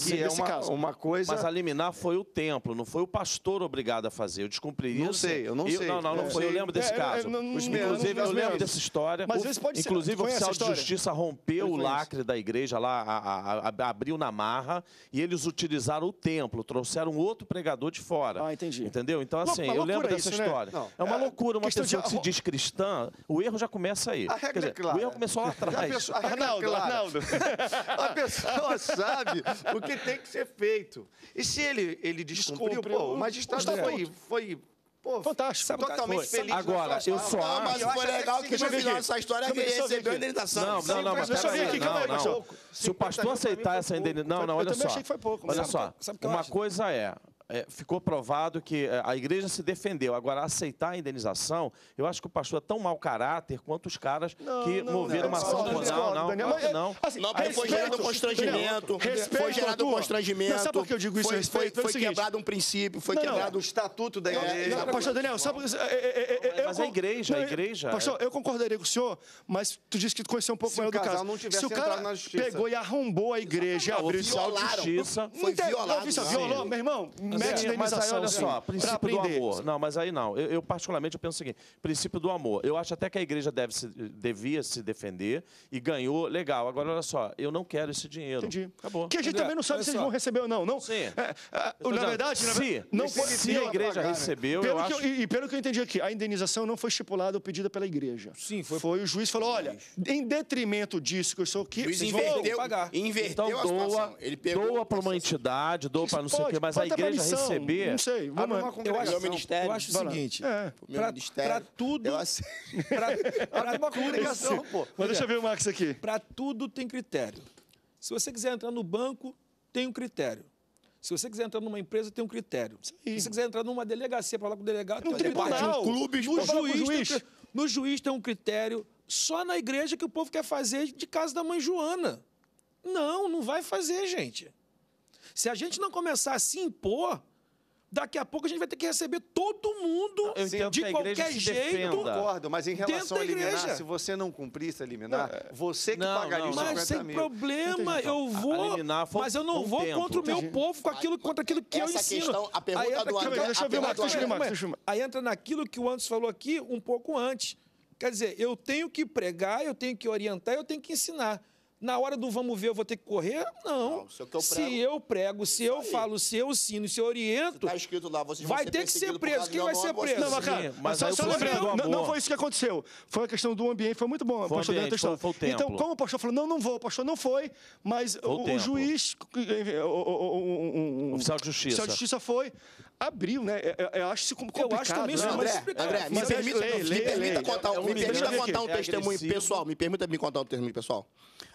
Sim, é uma, caso. uma coisa. Mas a liminar foi o templo, não foi o pastor obrigado a fazer. Eu descumpriria. Não sei, eu não eu, sei. Não, não, não é, foi. Eu lembro desse é, é caso. É, não, não, inclusive, eu lembro dessa história. Mas vezes pode Inclusive, ser, o oficial de justiça rompeu o lacre da igreja lá, a, a, a, abriu na marra, e eles utilizaram o templo, trouxeram outro pregador de fora. Ah, entendi. Entendeu? Então, assim, eu lembro dessa né? história. É uma é, loucura, uma pessoa que se diz cristã, o erro já começa aí. A regra é clara. O erro começou lá atrás. A a Arnaldo, é Arnaldo. A pessoa sabe o que que tem que ser feito. E se ele, ele descumpriu, Descumpriu pô, o magistrado o foi, foi pô, Fantástico. totalmente Foi. feliz. Agora, eu só Não, mas acho- legal que no final dessa história é que ele recebeu a indenização. Não, não, não, mas Deixa eu ver aqui, calma aí, Se o pastor aceitar essa indenização, não, não, Eu olha também só. achei que foi pouco, mas Olha só, uma coisa é é, ficou provado que a igreja se defendeu. Agora, aceitar a indenização, eu acho que o pastor é tão mau caráter quanto os caras não, que não, moveram não, uma ação. Não, não, não. não, não. Assim, não, porque respeito, foi gerado um constrangimento. Respeito, foi gerado um constrangimento. sabe por que eu digo isso? Foi, foi, foi, foi quebrado um princípio, foi quebrado o estatuto da igreja. Não, pastor Daniel, sabe... Eu, mas a igreja, a igreja... Pastor, eu concordaria com o senhor, mas tu disse que tu conheceu um pouco melhor do caso. Se o cara pegou e arrombou a igreja, abriu o justiça... Foi violado. Violou, meu irmão, mete indenização. Mas aí, olha só, princípio do amor. Não, mas aí não. Eu, eu, particularmente, eu penso o seguinte, princípio do amor. Eu acho até que a igreja deve se, devia se defender e ganhou, legal. Agora, olha só, eu não quero esse dinheiro. Entendi. Acabou. Que a gente André, também não sabe se eles vão receber ou não. não Sim. É, é, na dizendo, verdade, se, não se, se a igreja pagar, recebeu, pelo eu acho... Eu, e pelo que eu entendi aqui, a indenização não foi estipulada ou pedida pela igreja. Sim, foi. Foi o juiz falou, olha, em detrimento disso que eu sou aqui, juiz inverteu, pagar. inverteu então, doa, Ele pegou doa para uma entidade, doa para não sei o quê, mas a igreja receber. Não sei, vamos uma congregação. Eu acho, ministério. Eu acho o seguinte: é. para tudo. Para uma congregação, pô. Mas deixa eu ver o Max aqui. Para tudo tem critério. Se você quiser entrar no banco, tem um critério. Se você quiser entrar numa empresa, tem um critério. Sim. Se você quiser entrar numa delegacia, falar com o delegado, no tem um tribunal, critério. Clube, no, juiz, juiz. Tem, no juiz tem um critério. Só na igreja que o povo quer fazer de casa da mãe Joana. Não, não vai fazer, gente. Se a gente não começar a se impor, daqui a pouco a gente vai ter que receber todo mundo de qualquer jeito. Eu concordo, mas em relação à liminar, se você não cumprir essa liminar, é. você que não, pagaria não, os 50 Mas sem mil. problema, eu então. vou, mas eu não vou tempo. contra o meu povo com aquilo, contra aquilo que essa eu ensino. a pergunta aí entra, do deixa eu ver, Aí entra naquilo que o Anderson falou aqui um pouco antes. Quer dizer, eu tenho que pregar, eu tenho que orientar, eu tenho que ensinar. Na hora do vamos ver, eu vou ter que correr? Não. não se, eu, prego, se eu prego, se eu falo, se eu ensino, se eu oriento. Está escrito lá, vocês vai ter que ser preso. Quem vai ser preso? Não, mas, cara, Sim, mas só, só lembrando, não, não, foi isso que aconteceu. Foi a questão do ambiente, foi muito bom. Foi o pastor ambiente, foi, foi o Então, como o pastor falou, não, não vou, o pastor não foi, mas foi o, o juiz, o, o, oficial de justiça. O Oficial de justiça foi, abriu, né? Eu, é, é, eu acho isso complicado. Eu acho também isso André, André, me permita é contar um testemunho pessoal. Me permita me contar um testemunho pessoal.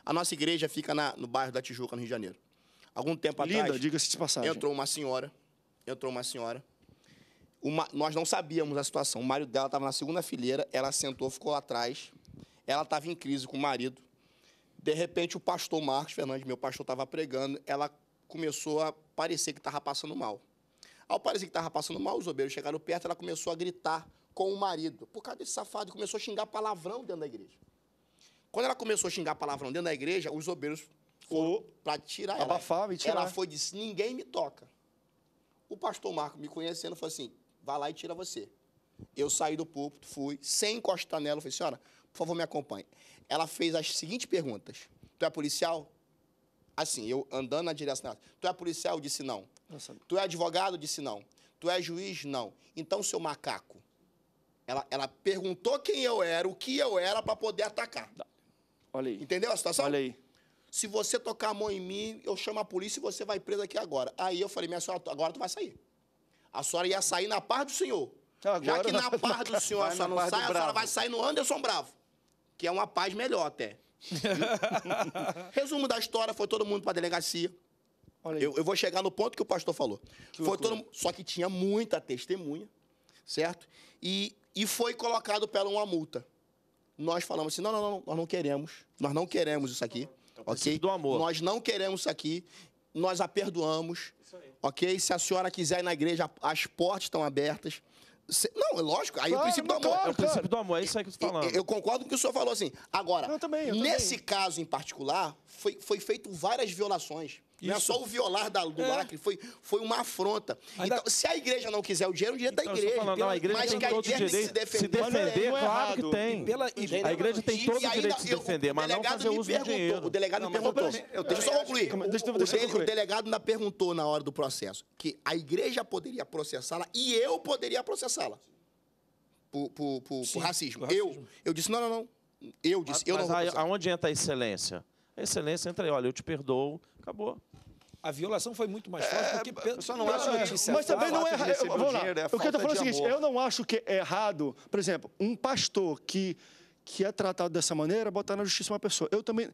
A nossa igreja fica na, no bairro da Tijuca, no Rio de Janeiro. Algum tempo Linda, atrás. diga-se de passagem. Entrou uma senhora. Entrou uma senhora. Uma, nós não sabíamos a situação. O marido dela estava na segunda fileira, ela sentou, ficou atrás. Ela estava em crise com o marido. De repente, o pastor Marcos Fernandes, meu pastor, estava pregando. Ela começou a parecer que estava passando mal. Ao parecer que estava passando mal, os obreiros chegaram perto, ela começou a gritar com o marido. Por causa desse safado, começou a xingar palavrão dentro da igreja. Quando ela começou a xingar palavrão dentro da igreja, os obreiros foram para tirar ela. Abafava e tirar. Ela foi e disse, ninguém me toca. O pastor Marco, me conhecendo, falou assim, vai lá e tira você. Eu saí do púlpito, fui, sem encostar nela, falei, senhora, assim, por favor, me acompanhe. Ela fez as seguintes perguntas. Tu é policial? Assim, eu andando na direção dela. Tu é policial? Eu disse não. Nossa. Tu é advogado? Eu disse não. Tu é juiz? Não. Então, seu macaco. Ela, ela perguntou quem eu era, o que eu era, para poder atacar. Não. Olha aí. Entendeu a situação? Olha aí. Se você tocar a mão em mim, eu chamo a polícia e você vai preso aqui agora. Aí eu falei, minha senhora, agora tu vai sair. A senhora ia sair na paz do senhor. Agora, Já que na paz do senhor a senhora não sai, a senhora vai sair no Anderson Bravo. Que é uma paz melhor até. Resumo da história, foi todo mundo para a delegacia. Eu, eu, vou chegar no ponto que o pastor falou. Que foi todo, só que tinha muita testemunha, certo? E, e foi colocado pela uma multa nós falamos assim: não, não, não, nós não queremos, nós não queremos isso aqui. Então, ok? Do amor. Nós não queremos isso aqui, nós a perdoamos. Isso aí. Ok? Se a senhora quiser ir na igreja, as portas estão abertas. Não, é lógico. Aí é claro, o princípio do amor. Claro, é o princípio claro. do amor, é isso aí que você está falando. Eu, eu, concordo com o que o senhor falou assim. Agora, eu também, eu nesse também. caso em particular, foi, foi feito várias violações. Isso. Não é só o violar da, do é. Acre, foi, foi uma afronta. Ainda... Então, se a igreja não quiser o dinheiro, o dinheiro é então, da igreja. Falando, não, a igreja mas tem que a igreja tem se defender. Se defender, é claro que tem. E pela, e, a igreja tem todo o direito de se defender, mas não fazer uso do dinheiro. O delegado não, me perguntou. Eu deixa eu só concluir. O, deixa, o, deixa o, o delegado ainda perguntou na hora do processo que a igreja poderia processá-la e eu poderia processá-la por, racismo. Eu, eu disse, não, não, não. Eu disse, mas, eu não mas vou aonde entra a excelência? A excelência entra aí, olha, eu te perdoo, Acabou. A violação foi muito mais forte é, porque só não acho notícia. Mas também não é errado. Vamos lá. é o que eu tô falando é o seguinte, amor. eu não acho que é errado, por exemplo, um pastor que que é tratado dessa maneira, botar na justiça uma pessoa. Eu também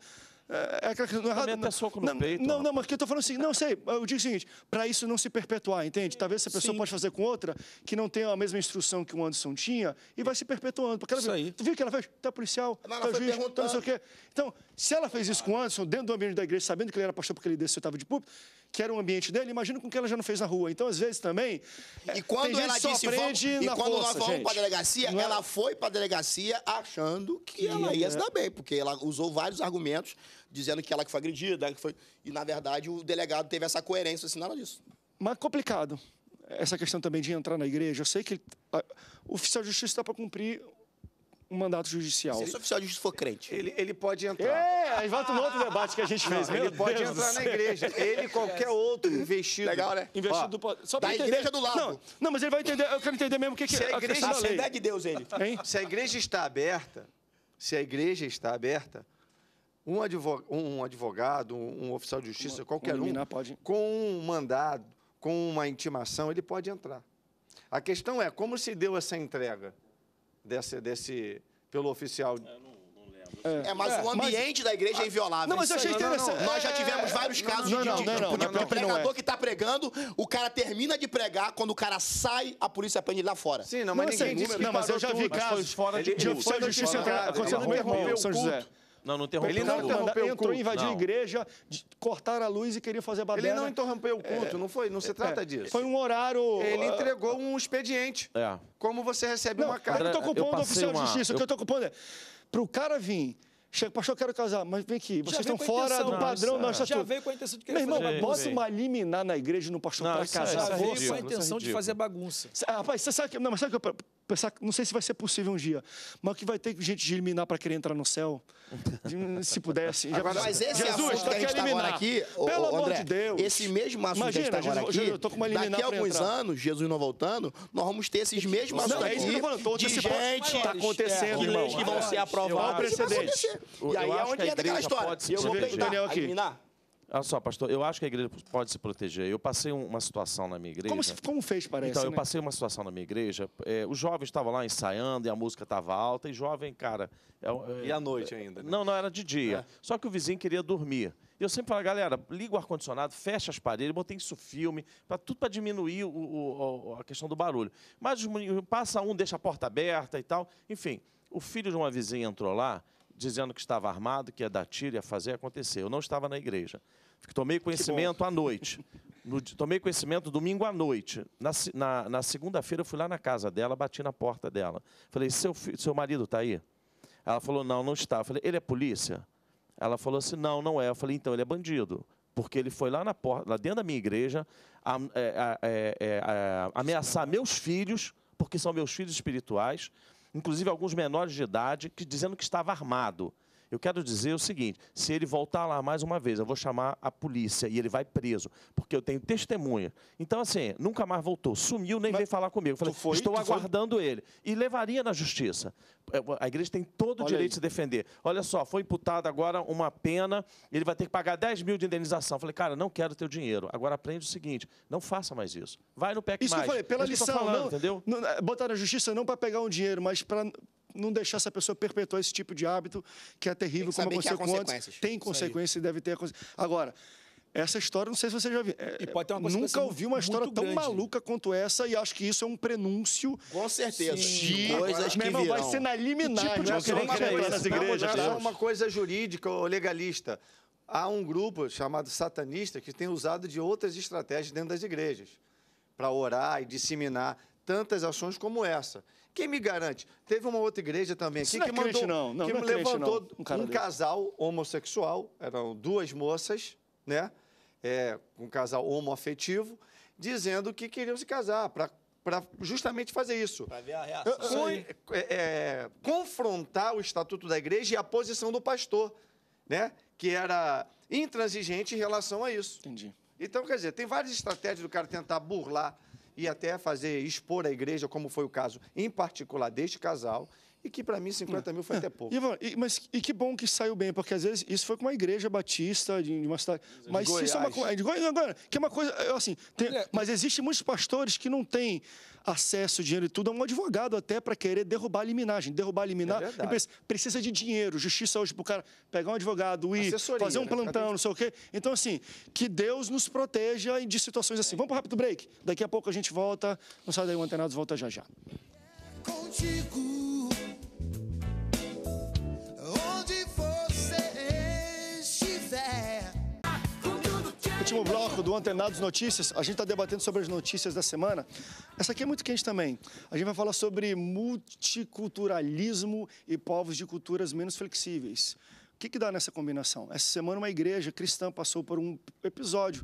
é, é, não é errado. Não, soco no não, peito, não, não, mas que eu estou falando assim, não sei, eu digo o seguinte, para isso não se perpetuar, entende? Talvez essa pessoa Sim. pode fazer com outra que não tenha a mesma instrução que o Anderson tinha e vai se perpetuando. Porque ela, isso aí. Tu viu que ela fez? Tá policial, não, tá é juiz, tá não sei o quê. Então, se ela fez isso com o Anderson, dentro do ambiente da igreja, sabendo que ele era pastor porque ele desceu, estava de público, que era o ambiente dele, imagina com o que ela já não fez na rua. Então, às vezes, também. E é, quando ela disse vamos, e quando força, nós vamos para a delegacia, é? ela foi para a delegacia achando que ela ia é. se dar bem, porque ela usou vários argumentos dizendo que ela que foi agredida, que foi. E, na verdade, o delegado teve essa coerência, assim, nada disso. Mas complicado essa questão também de entrar na igreja. Eu sei que o oficial de justiça está para cumprir um mandato judicial. Se esse oficial de justiça for crente. Ele, ele pode entrar. É, aí volta um outro debate que a gente fez. Não, ele Deus pode entrar na igreja. Ele e qualquer outro investido. Legal, né? Investido Ó, só da entender. igreja do lado. Não, não, mas ele vai entender. Eu quero entender mesmo o que, que é a igreja. A questão tá de Deus, ele. Hein? Se a igreja está aberta, se a igreja está aberta, um, advog, um advogado, um oficial de justiça, qualquer um, um pode... com um mandado, com uma intimação, ele pode entrar. A questão é como se deu essa entrega desse, desse pelo oficial. Eu não, lembro. É, é, mas é, o ambiente mas... da igreja é ah, inviolável. Não, mas eu achei interessante. Nós já tivemos vários é, casos não, de, de, de, de pregador é. que está pregando, o cara termina de pregar, quando o cara sai, a polícia prende ele lá fora. Sim, não, mas ninguém assim, disse Não, mas eu já vi casos. fora de, de, foi de justiça. Aconteceu no meu irmão, São José. Não, não interrompeu Ele não interrompeu Entrou, culto, invadiu não. a igreja, cortaram a luz e queria fazer baderna. Ele não né? interrompeu o culto, é, não foi? Não se é. trata é, disso. Foi um horário... Ele ah, entregou um expediente. É. Como você recebe não, uma carta. Eu não estou compondo oficial uma... de justiça. Eu... O que eu estou compondo é... Para o cara vir Chega, pastor, eu quero casar, mas vem aqui, vocês estão fora do padrão da nossa Já veio com a intenção de querer Meu irmão, fazer bota uma liminar na igreja no pastor para casar. Já veio com a intenção de fazer bagunça. Ah, rapaz, você sabe que. Não, mas sabe que eu pensar, não sei se vai ser possível um dia, mas que vai ter gente de eliminar para querer entrar no céu. se pudesse. Assim, agora, mas esse Jesus, assunto tá que a gente está agora aqui, pelo ô, André, amor de Deus. Esse mesmo assunto Imagina, que a gente tá agora aqui, eu tô com uma daqui a alguns entrar. anos, Jesus não voltando, nós vamos ter esses mesmos assuntos não, é aqui que eu falando, de gente tá é, acontecendo, é, irmão. que vão ser aprovados. Não, precedente. E aí é onde entra aquela história. Pode se... Eu vou tentar aqui. Olha só, pastor, eu acho que a igreja pode se proteger. Eu passei uma situação na minha igreja. Como, como fez, parece? Então, eu né? passei uma situação na minha igreja. É, os jovens estavam lá ensaiando e a música estava alta. E jovem, cara. É, é, e à noite ainda? Né? Não, não, era de dia. É. Só que o vizinho queria dormir. E eu sempre falo, galera, liga o ar-condicionado, fecha as paredes, botei isso filme, pra, tudo para diminuir o, o, a questão do barulho. Mas passa um, deixa a porta aberta e tal. Enfim, o filho de uma vizinha entrou lá dizendo que estava armado, que ia dar tiro, ia fazer acontecer. Eu não estava na igreja. Tomei conhecimento à noite. No, tomei conhecimento domingo à noite. Na, na, na segunda-feira, eu fui lá na casa dela, bati na porta dela. Falei, seu, seu marido está aí? Ela falou, não, não está. Eu falei, ele é polícia? Ela falou assim, não, não é. Eu falei, então, ele é bandido. Porque ele foi lá, na porta, lá dentro da minha igreja a, é, a, é, é, a, ameaçar meus filhos, porque são meus filhos espirituais, inclusive alguns menores de idade, que, dizendo que estava armado. Eu quero dizer o seguinte: se ele voltar lá mais uma vez, eu vou chamar a polícia e ele vai preso, porque eu tenho testemunha. Então, assim, nunca mais voltou, sumiu, nem Mas veio falar comigo. falei, foi, estou aguardando foi... ele. E levaria na justiça. É, a igreja tem todo Olha o direito aí. de se defender. Olha só, foi imputada agora uma pena, ele vai ter que pagar 10 mil de indenização. falei, cara, não quero teu dinheiro. Agora aprende o seguinte: não faça mais isso. Vai no PEC isso mais. Isso eu falei, pela é lição, falando, não, entendeu? Não, é, botar na justiça não para pegar um dinheiro, mas para não deixar essa pessoa perpetuar esse tipo de hábito que é terrível, como você conta. Tem consequência e deve ter. Agora, essa história, não sei se você já viu. É, nunca ouvi uma história tão grande. maluca quanto essa e acho que isso é um prenúncio. Com certeza. De coisas que irmão, vai ser na liminar. Tipo de não querer crer nas igrejas. Não é uma coisa jurídica ou legalista. Há um grupo chamado satanista que tem usado de outras estratégias dentro das igrejas para orar e disseminar tantas ações como essa. Quem me garante? Teve uma outra igreja também aqui que é mandou, não. Não, que não é levantou um, cara um casal homossexual, eram duas moças, né? É, um casal homoafetivo, dizendo que queriam se casar para justamente fazer isso. Para ver a reação. Com, é, é, confrontar o estatuto da igreja e a posição do pastor, né? Que era intransigente em relação a isso. Entendi. Então, quer dizer, tem várias estratégias do cara tentar burlar e até fazer expor a igreja, como foi o caso em particular deste casal, e que para mim 50 mil foi é. até pouco. Ivan, e, mas e que bom que saiu bem, porque às vezes isso foi com uma igreja batista de, de uma cidade. De mas Goiás. isso é uma coisa. É, agora, que é uma coisa. Assim, tem, mas existem muitos pastores que não têm acesso, dinheiro e tudo, a é um advogado até para querer derrubar a liminagem. Derrubar a liminar, é precisa de dinheiro, justiça hoje para o cara pegar um advogado e fazer um né? plantão, né? não sei o quê. Então, assim, que Deus nos proteja de situações assim. Vamos para rápido break. Daqui a pouco a gente volta. Não sai daí, o Antenados volta já já. Contigo. último bloco do Antenados Notícias, a gente está debatendo sobre as notícias da semana. Essa aqui é muito quente também. A gente vai falar sobre multiculturalismo e povos de culturas menos flexíveis. O que, que dá nessa combinação? Essa semana, uma igreja cristã passou por um episódio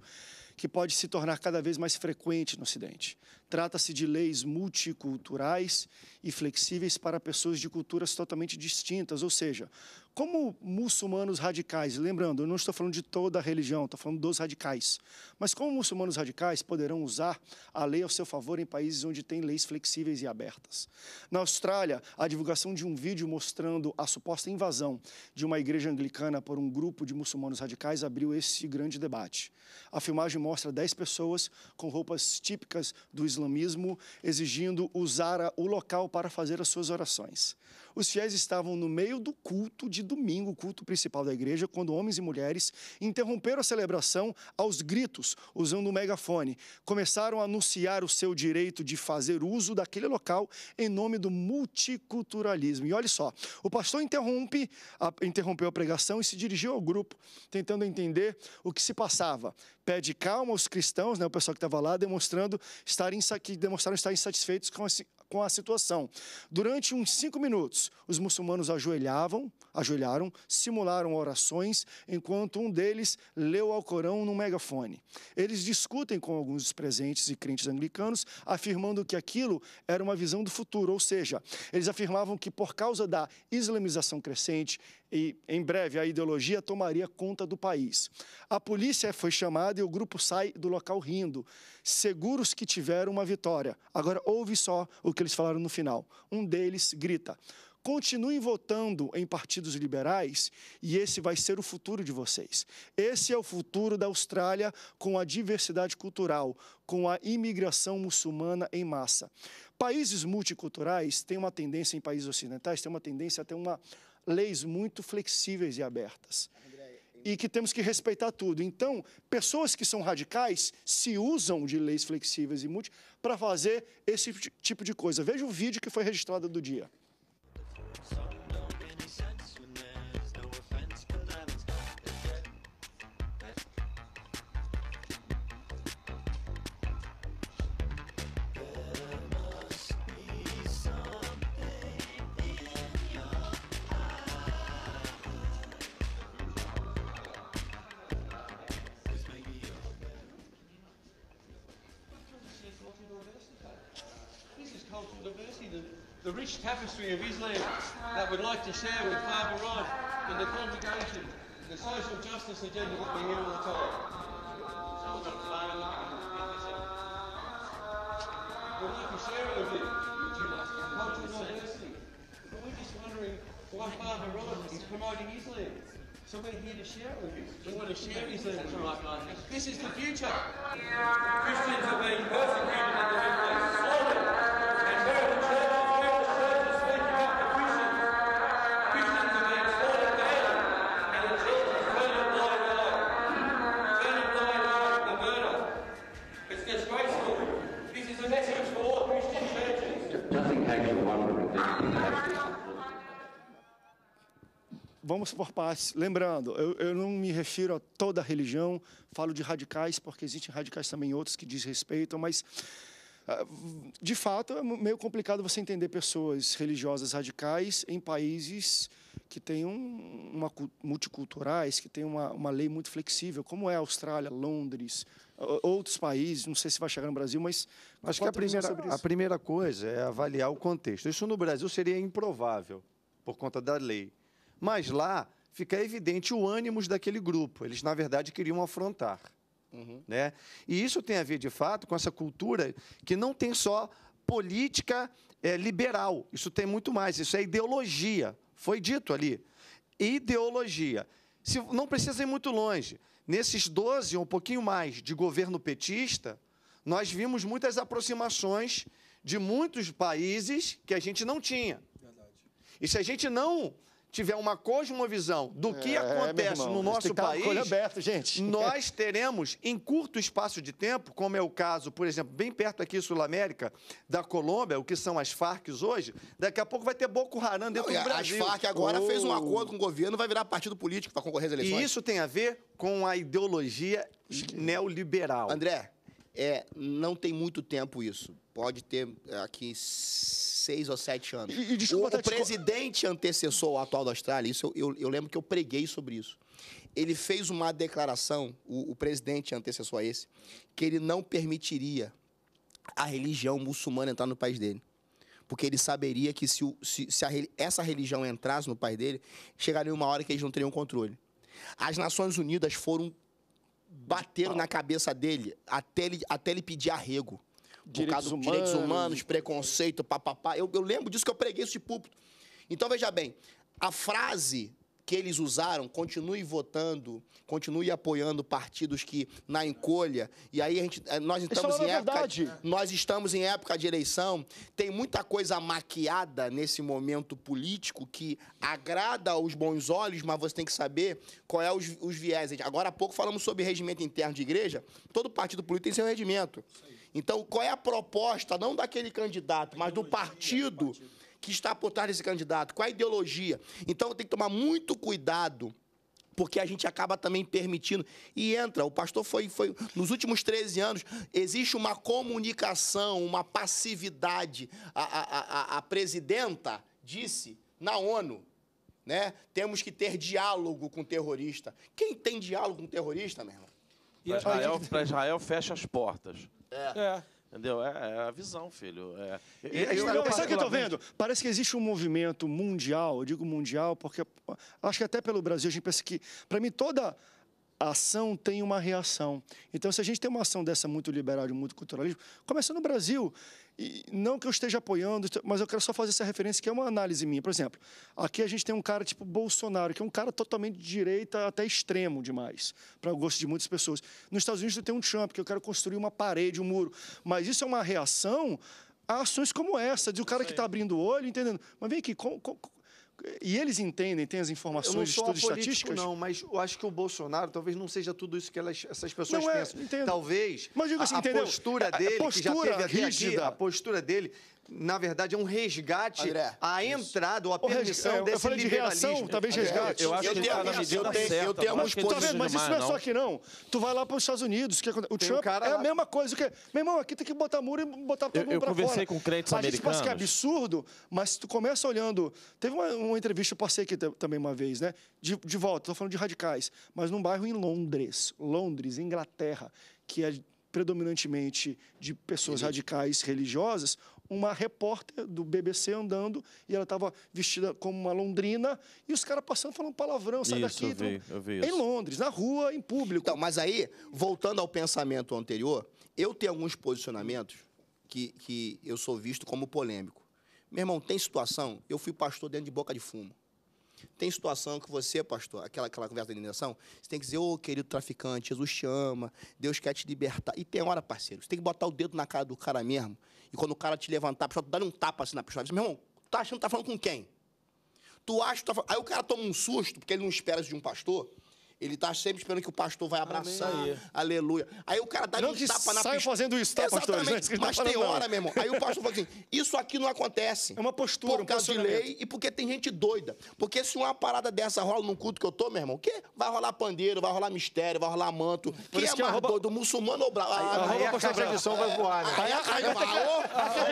que pode se tornar cada vez mais frequente no Ocidente. Trata-se de leis multiculturais e flexíveis para pessoas de culturas totalmente distintas, ou seja, como muçulmanos radicais, lembrando, eu não estou falando de toda a religião, estou falando dos radicais, mas como muçulmanos radicais poderão usar a lei ao seu favor em países onde tem leis flexíveis e abertas? Na Austrália, a divulgação de um vídeo mostrando a suposta invasão de uma igreja anglicana por um grupo de muçulmanos radicais abriu esse grande debate. A filmagem mostra 10 pessoas com roupas típicas do islamismo exigindo usar o local para fazer as suas orações. Os fiéis estavam no meio do culto de domingo, o culto principal da igreja, quando homens e mulheres interromperam a celebração aos gritos, usando o um megafone. Começaram a anunciar o seu direito de fazer uso daquele local em nome do multiculturalismo. E olha só, o pastor interrompe, a, interrompeu a pregação e se dirigiu ao grupo, tentando entender o que se passava. Pede calma aos cristãos, né, o pessoal que estava lá, demonstrando estar, demonstraram estar insatisfeitos com, esse, com a situação. Durante uns cinco minutos, os muçulmanos ajoelhavam, ajoelharam, simularam orações, enquanto um deles leu o Alcorão num megafone. Eles discutem com alguns dos presentes e crentes anglicanos, afirmando que aquilo era uma visão do futuro, ou seja, eles afirmavam que por causa da islamização crescente, e em breve a ideologia tomaria conta do país. A polícia foi chamada e o grupo sai do local rindo seguros que tiveram uma vitória. Agora, ouve só o que eles falaram no final. Um deles grita: continuem votando em partidos liberais e esse vai ser o futuro de vocês. Esse é o futuro da Austrália com a diversidade cultural, com a imigração muçulmana em massa. Países multiculturais têm uma tendência, em países ocidentais, têm uma tendência a ter uma, leis muito flexíveis e abertas e que temos que respeitar tudo. Então, pessoas que são radicais se usam de leis flexíveis e multi para fazer esse tipo de coisa. Veja o vídeo que foi registrado do dia. history of Islam that we'd like to share with Father Rod and the congregation, the social justice agenda that we hear all the time. We'd like to share it with you, cultural diversity. But we're just wondering why Father Rod is promoting Islam. So we're here to share it with you. We want to share Islam with you. This is the future. Christians are being persecuted in every place. Vamos por partes. Lembrando, eu, eu, não me refiro a toda religião, falo de radicais, porque existem radicais também outros que desrespeitam, mas ah, de fato é meio complicado você entender pessoas religiosas radicais em países que têm um, uma, multiculturais, que têm uma, uma lei muito flexível, como é a Austrália, Londres, outros países, não sei se vai chegar no Brasil, mas. Acho que a primeira, a primeira coisa é avaliar o contexto. Isso no Brasil seria improvável, por conta da lei. Mas lá fica evidente o ânimo daquele grupo. Eles, na verdade, queriam afrontar. Uhum. Né? E isso tem a ver, de fato, com essa cultura que não tem só política é, liberal. Isso tem muito mais. Isso é ideologia. Foi dito ali. Ideologia. Se, não precisa ir muito longe. Nesses 12 ou um pouquinho mais de governo petista, nós vimos muitas aproximações de muitos países que a gente não tinha. Verdade. E se a gente não tiver uma cosmovisão do que é, é acontece irmão, no nosso tá país, aberto, nós teremos, em curto espaço de tempo, como é o caso, por exemplo, bem perto aqui, Sul América, da Colômbia, o que são as Farc hoje, daqui a pouco vai ter Boko Haram dentro Não, do Brasil. As Farc agora oh. fez um oh. acordo com o governo, vai virar partido político para concorrer às eleições. E isso tem a ver com a ideologia neoliberal. André, é, não tem muito tempo isso. Pode ter é, aqui seis ou sete anos. E, e desculpa, o, o presidente te... antecessor atual da Austrália, isso eu, eu, eu, lembro que eu preguei sobre isso. Ele fez uma declaração, o, o presidente antecessor a esse, que ele não permitiria a religião muçulmana entrar no país dele porque ele saberia que se, se, se a, essa religião entrasse no país dele, chegaria uma hora que eles não teriam controle. As Nações Unidas foram bater na cabeça dele até ele, até ele pedir arrego direitos, humanos. direitos humanos, preconceito, papapá. Eu, eu lembro disso que eu preguei esse púlpito. Então, veja bem, a frase que eles usaram, continue votando, continue apoiando partidos que na encolha. E aí a gente, eh, nós estamos em época, nós estamos em época de eleição, tem muita coisa maquiada nesse momento político que agrada aos bons olhos, mas você tem que saber qual é os, os viés. Agora há pouco falamos sobre regimento interno de igreja, todo partido político tem seu regimento. Isso aí. Então, qual é a proposta, não daquele candidato, mas do partido que está por trás desse candidato? Qual é a ideologia? Então, tem que tomar muito cuidado porque a gente acaba também permitindo. E entra, o pastor foi, foi. Nos últimos 13 anos, existe uma comunicação, uma passividade. A, a, a, a presidenta disse na ONU. Né? Temos que ter diálogo com o terrorista. Quem tem diálogo com o terrorista, meu irmão? Para Israel, Israel fecha as portas. É. é. Entendeu? É, é, a visão, filho. É. E, é eu, eu, eu, sabe o que eu tô vendo? Parece que existe um movimento mundial, eu digo mundial, porque acho que até pelo Brasil a gente pensa que, para mim, toda a ação tem uma reação. Então, se a gente tem uma ação dessa muito liberal, de muito culturalismo, começa no Brasil. E não que eu esteja apoiando, mas eu quero só fazer essa referência, que é uma análise minha. Por exemplo, aqui a gente tem um cara tipo Bolsonaro, que é um cara totalmente de direita, até extremo demais, para o gosto de muitas pessoas. Nos Estados Unidos tem um Trump, que eu quero construir uma parede, um muro. Mas isso é uma reação a ações como essa, de o um cara que está abrindo o olho, entendendo. Mas vem aqui, como, e eles entendem, têm as informações, estudos político, estatísticas? Não, mas eu acho que o Bolsonaro talvez não seja tudo isso que elas, essas pessoas não é, pensam. É, talvez mas, digo assim, a, é, a postura dele, a, postura que já teve rígida. Aqui, a postura dele na verdade, é um resgate André, à entrada ou à permissão dessa é, desse eu falei De reação, talvez resgate. Eu, eu acho eu que tenho, tá eu tenho, certa, eu tenho alguns é pontos. Tá Mas isso não é só aqui, não. Tu vai lá para os Estados Unidos, que é o Trump um cara... é a mesma coisa. Que... Meu irmão, aqui tem que botar muro e botar todo mundo eu, eu pra fora. Eu conversei com crentes a americanos. A gente que é absurdo, mas se tu começa olhando... Teve uma, uma entrevista, eu passei aqui também uma vez, né? De, de volta, Estou falando de radicais, mas num bairro em Londres, Londres, Inglaterra, que é predominantemente de pessoas radicais religiosas, uma repórter do BBC andando e ela estava vestida como uma londrina e os caras passando falando palavrão, sai isso, daqui. Eu vi, eu vi isso. Em Londres, na rua, em público. Então, mas aí, voltando ao pensamento anterior, eu tenho alguns posicionamentos que, que eu sou visto como polêmico. Meu irmão, tem situação, eu fui pastor dentro de boca de fumo. Tem situação que você, pastor, aquela, aquela conversa de indignação, você tem que dizer, ô oh, querido traficante, Jesus te ama, Deus quer te libertar. E tem hora, parceiro, você tem que botar o dedo na cara do cara mesmo e quando o cara te levantar, pistola, tu dá um tapa assim na pessoa Diz, meu irmão, tu tá achando que tá falando com quem? Tu acha que tá falando... Aí o cara toma um susto, porque ele não espera isso de um pastor. Ele tá sempre esperando que o pastor vai abraçar. Amém. Aleluia. Aí o cara dá não um tapa na sai fazendo isso, tá, pastor? Exatamente. Não, é tá mas tá tem hora, meu irmão. Aí o pastor fala assim, isso aqui não acontece. É uma postura, Por causa um de lei e porque tem gente doida. Porque se uma parada dessa rola num culto que eu tô, meu irmão, o que vai rolar pandeiro, vai rolar mistério, vai rolar manto. Por que é que mais arroba... doido, muçulmano ou bravo? Aí, aí, aí, aí a caixa de som vai é. voar, né? Aí a caixa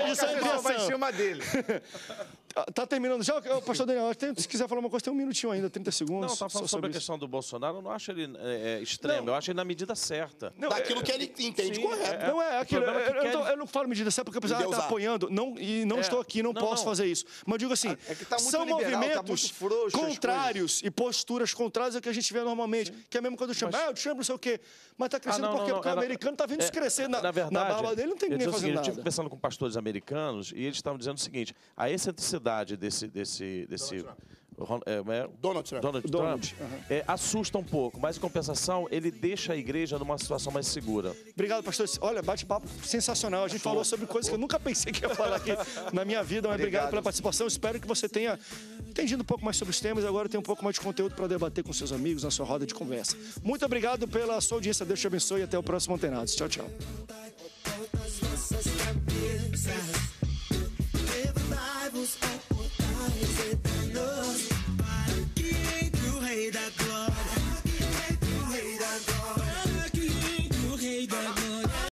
de som vai em cima dele. Tá, tá terminando já, pastor Daniel? Se quiser falar uma coisa, tem um minutinho ainda, 30 segundos. Não, tá falando sobre, sobre a questão do Bolsonaro, eu não acho ele é, é, extremo, não. eu acho ele na medida certa. Não, Daquilo tá é, que ele entende sim, correto. É, não é, é aquilo, é eu, eu, não falo medida certa porque apesar de estar apoiando, não, e não é. estou aqui, não, não posso fazer isso. Mas digo assim, tá são liberal, tá movimentos tá contrários e posturas contrárias ao que a gente vê normalmente. Sim. Que é mesmo quando eu chamo, ah, eu chamo não sei o quê. Mas tá crescendo ah, não, porque, porque o americano tá vendo isso crescer na, verdade, na barba dele, não tem ninguém fazendo nada. Eu estive conversando com pastores americanos e eles estavam dizendo o seguinte, a excentricidade popularidade desse. desse, desse Donald Trump. É, é? Donald Trump, Donald Trump É, assusta um pouco, mas em compensação ele deixa a igreja numa situação mais segura. Obrigado, pastor. Olha, bate-papo sensacional. A gente falou sobre coisas que eu nunca pensei que ia falar aqui na minha vida, mas obrigado, obrigado pela participação. Espero que você tenha entendido um pouco mais sobre os temas e agora tem um pouco mais de conteúdo para debater com seus amigos na sua roda de conversa. Muito obrigado pela sua audiência. Deus te abençoe e até o próximo Antenados. Tchau, tchau. Para é Tu Rei Da glória. Para que é Tu rei da glória. Para que é Tu rei da glória.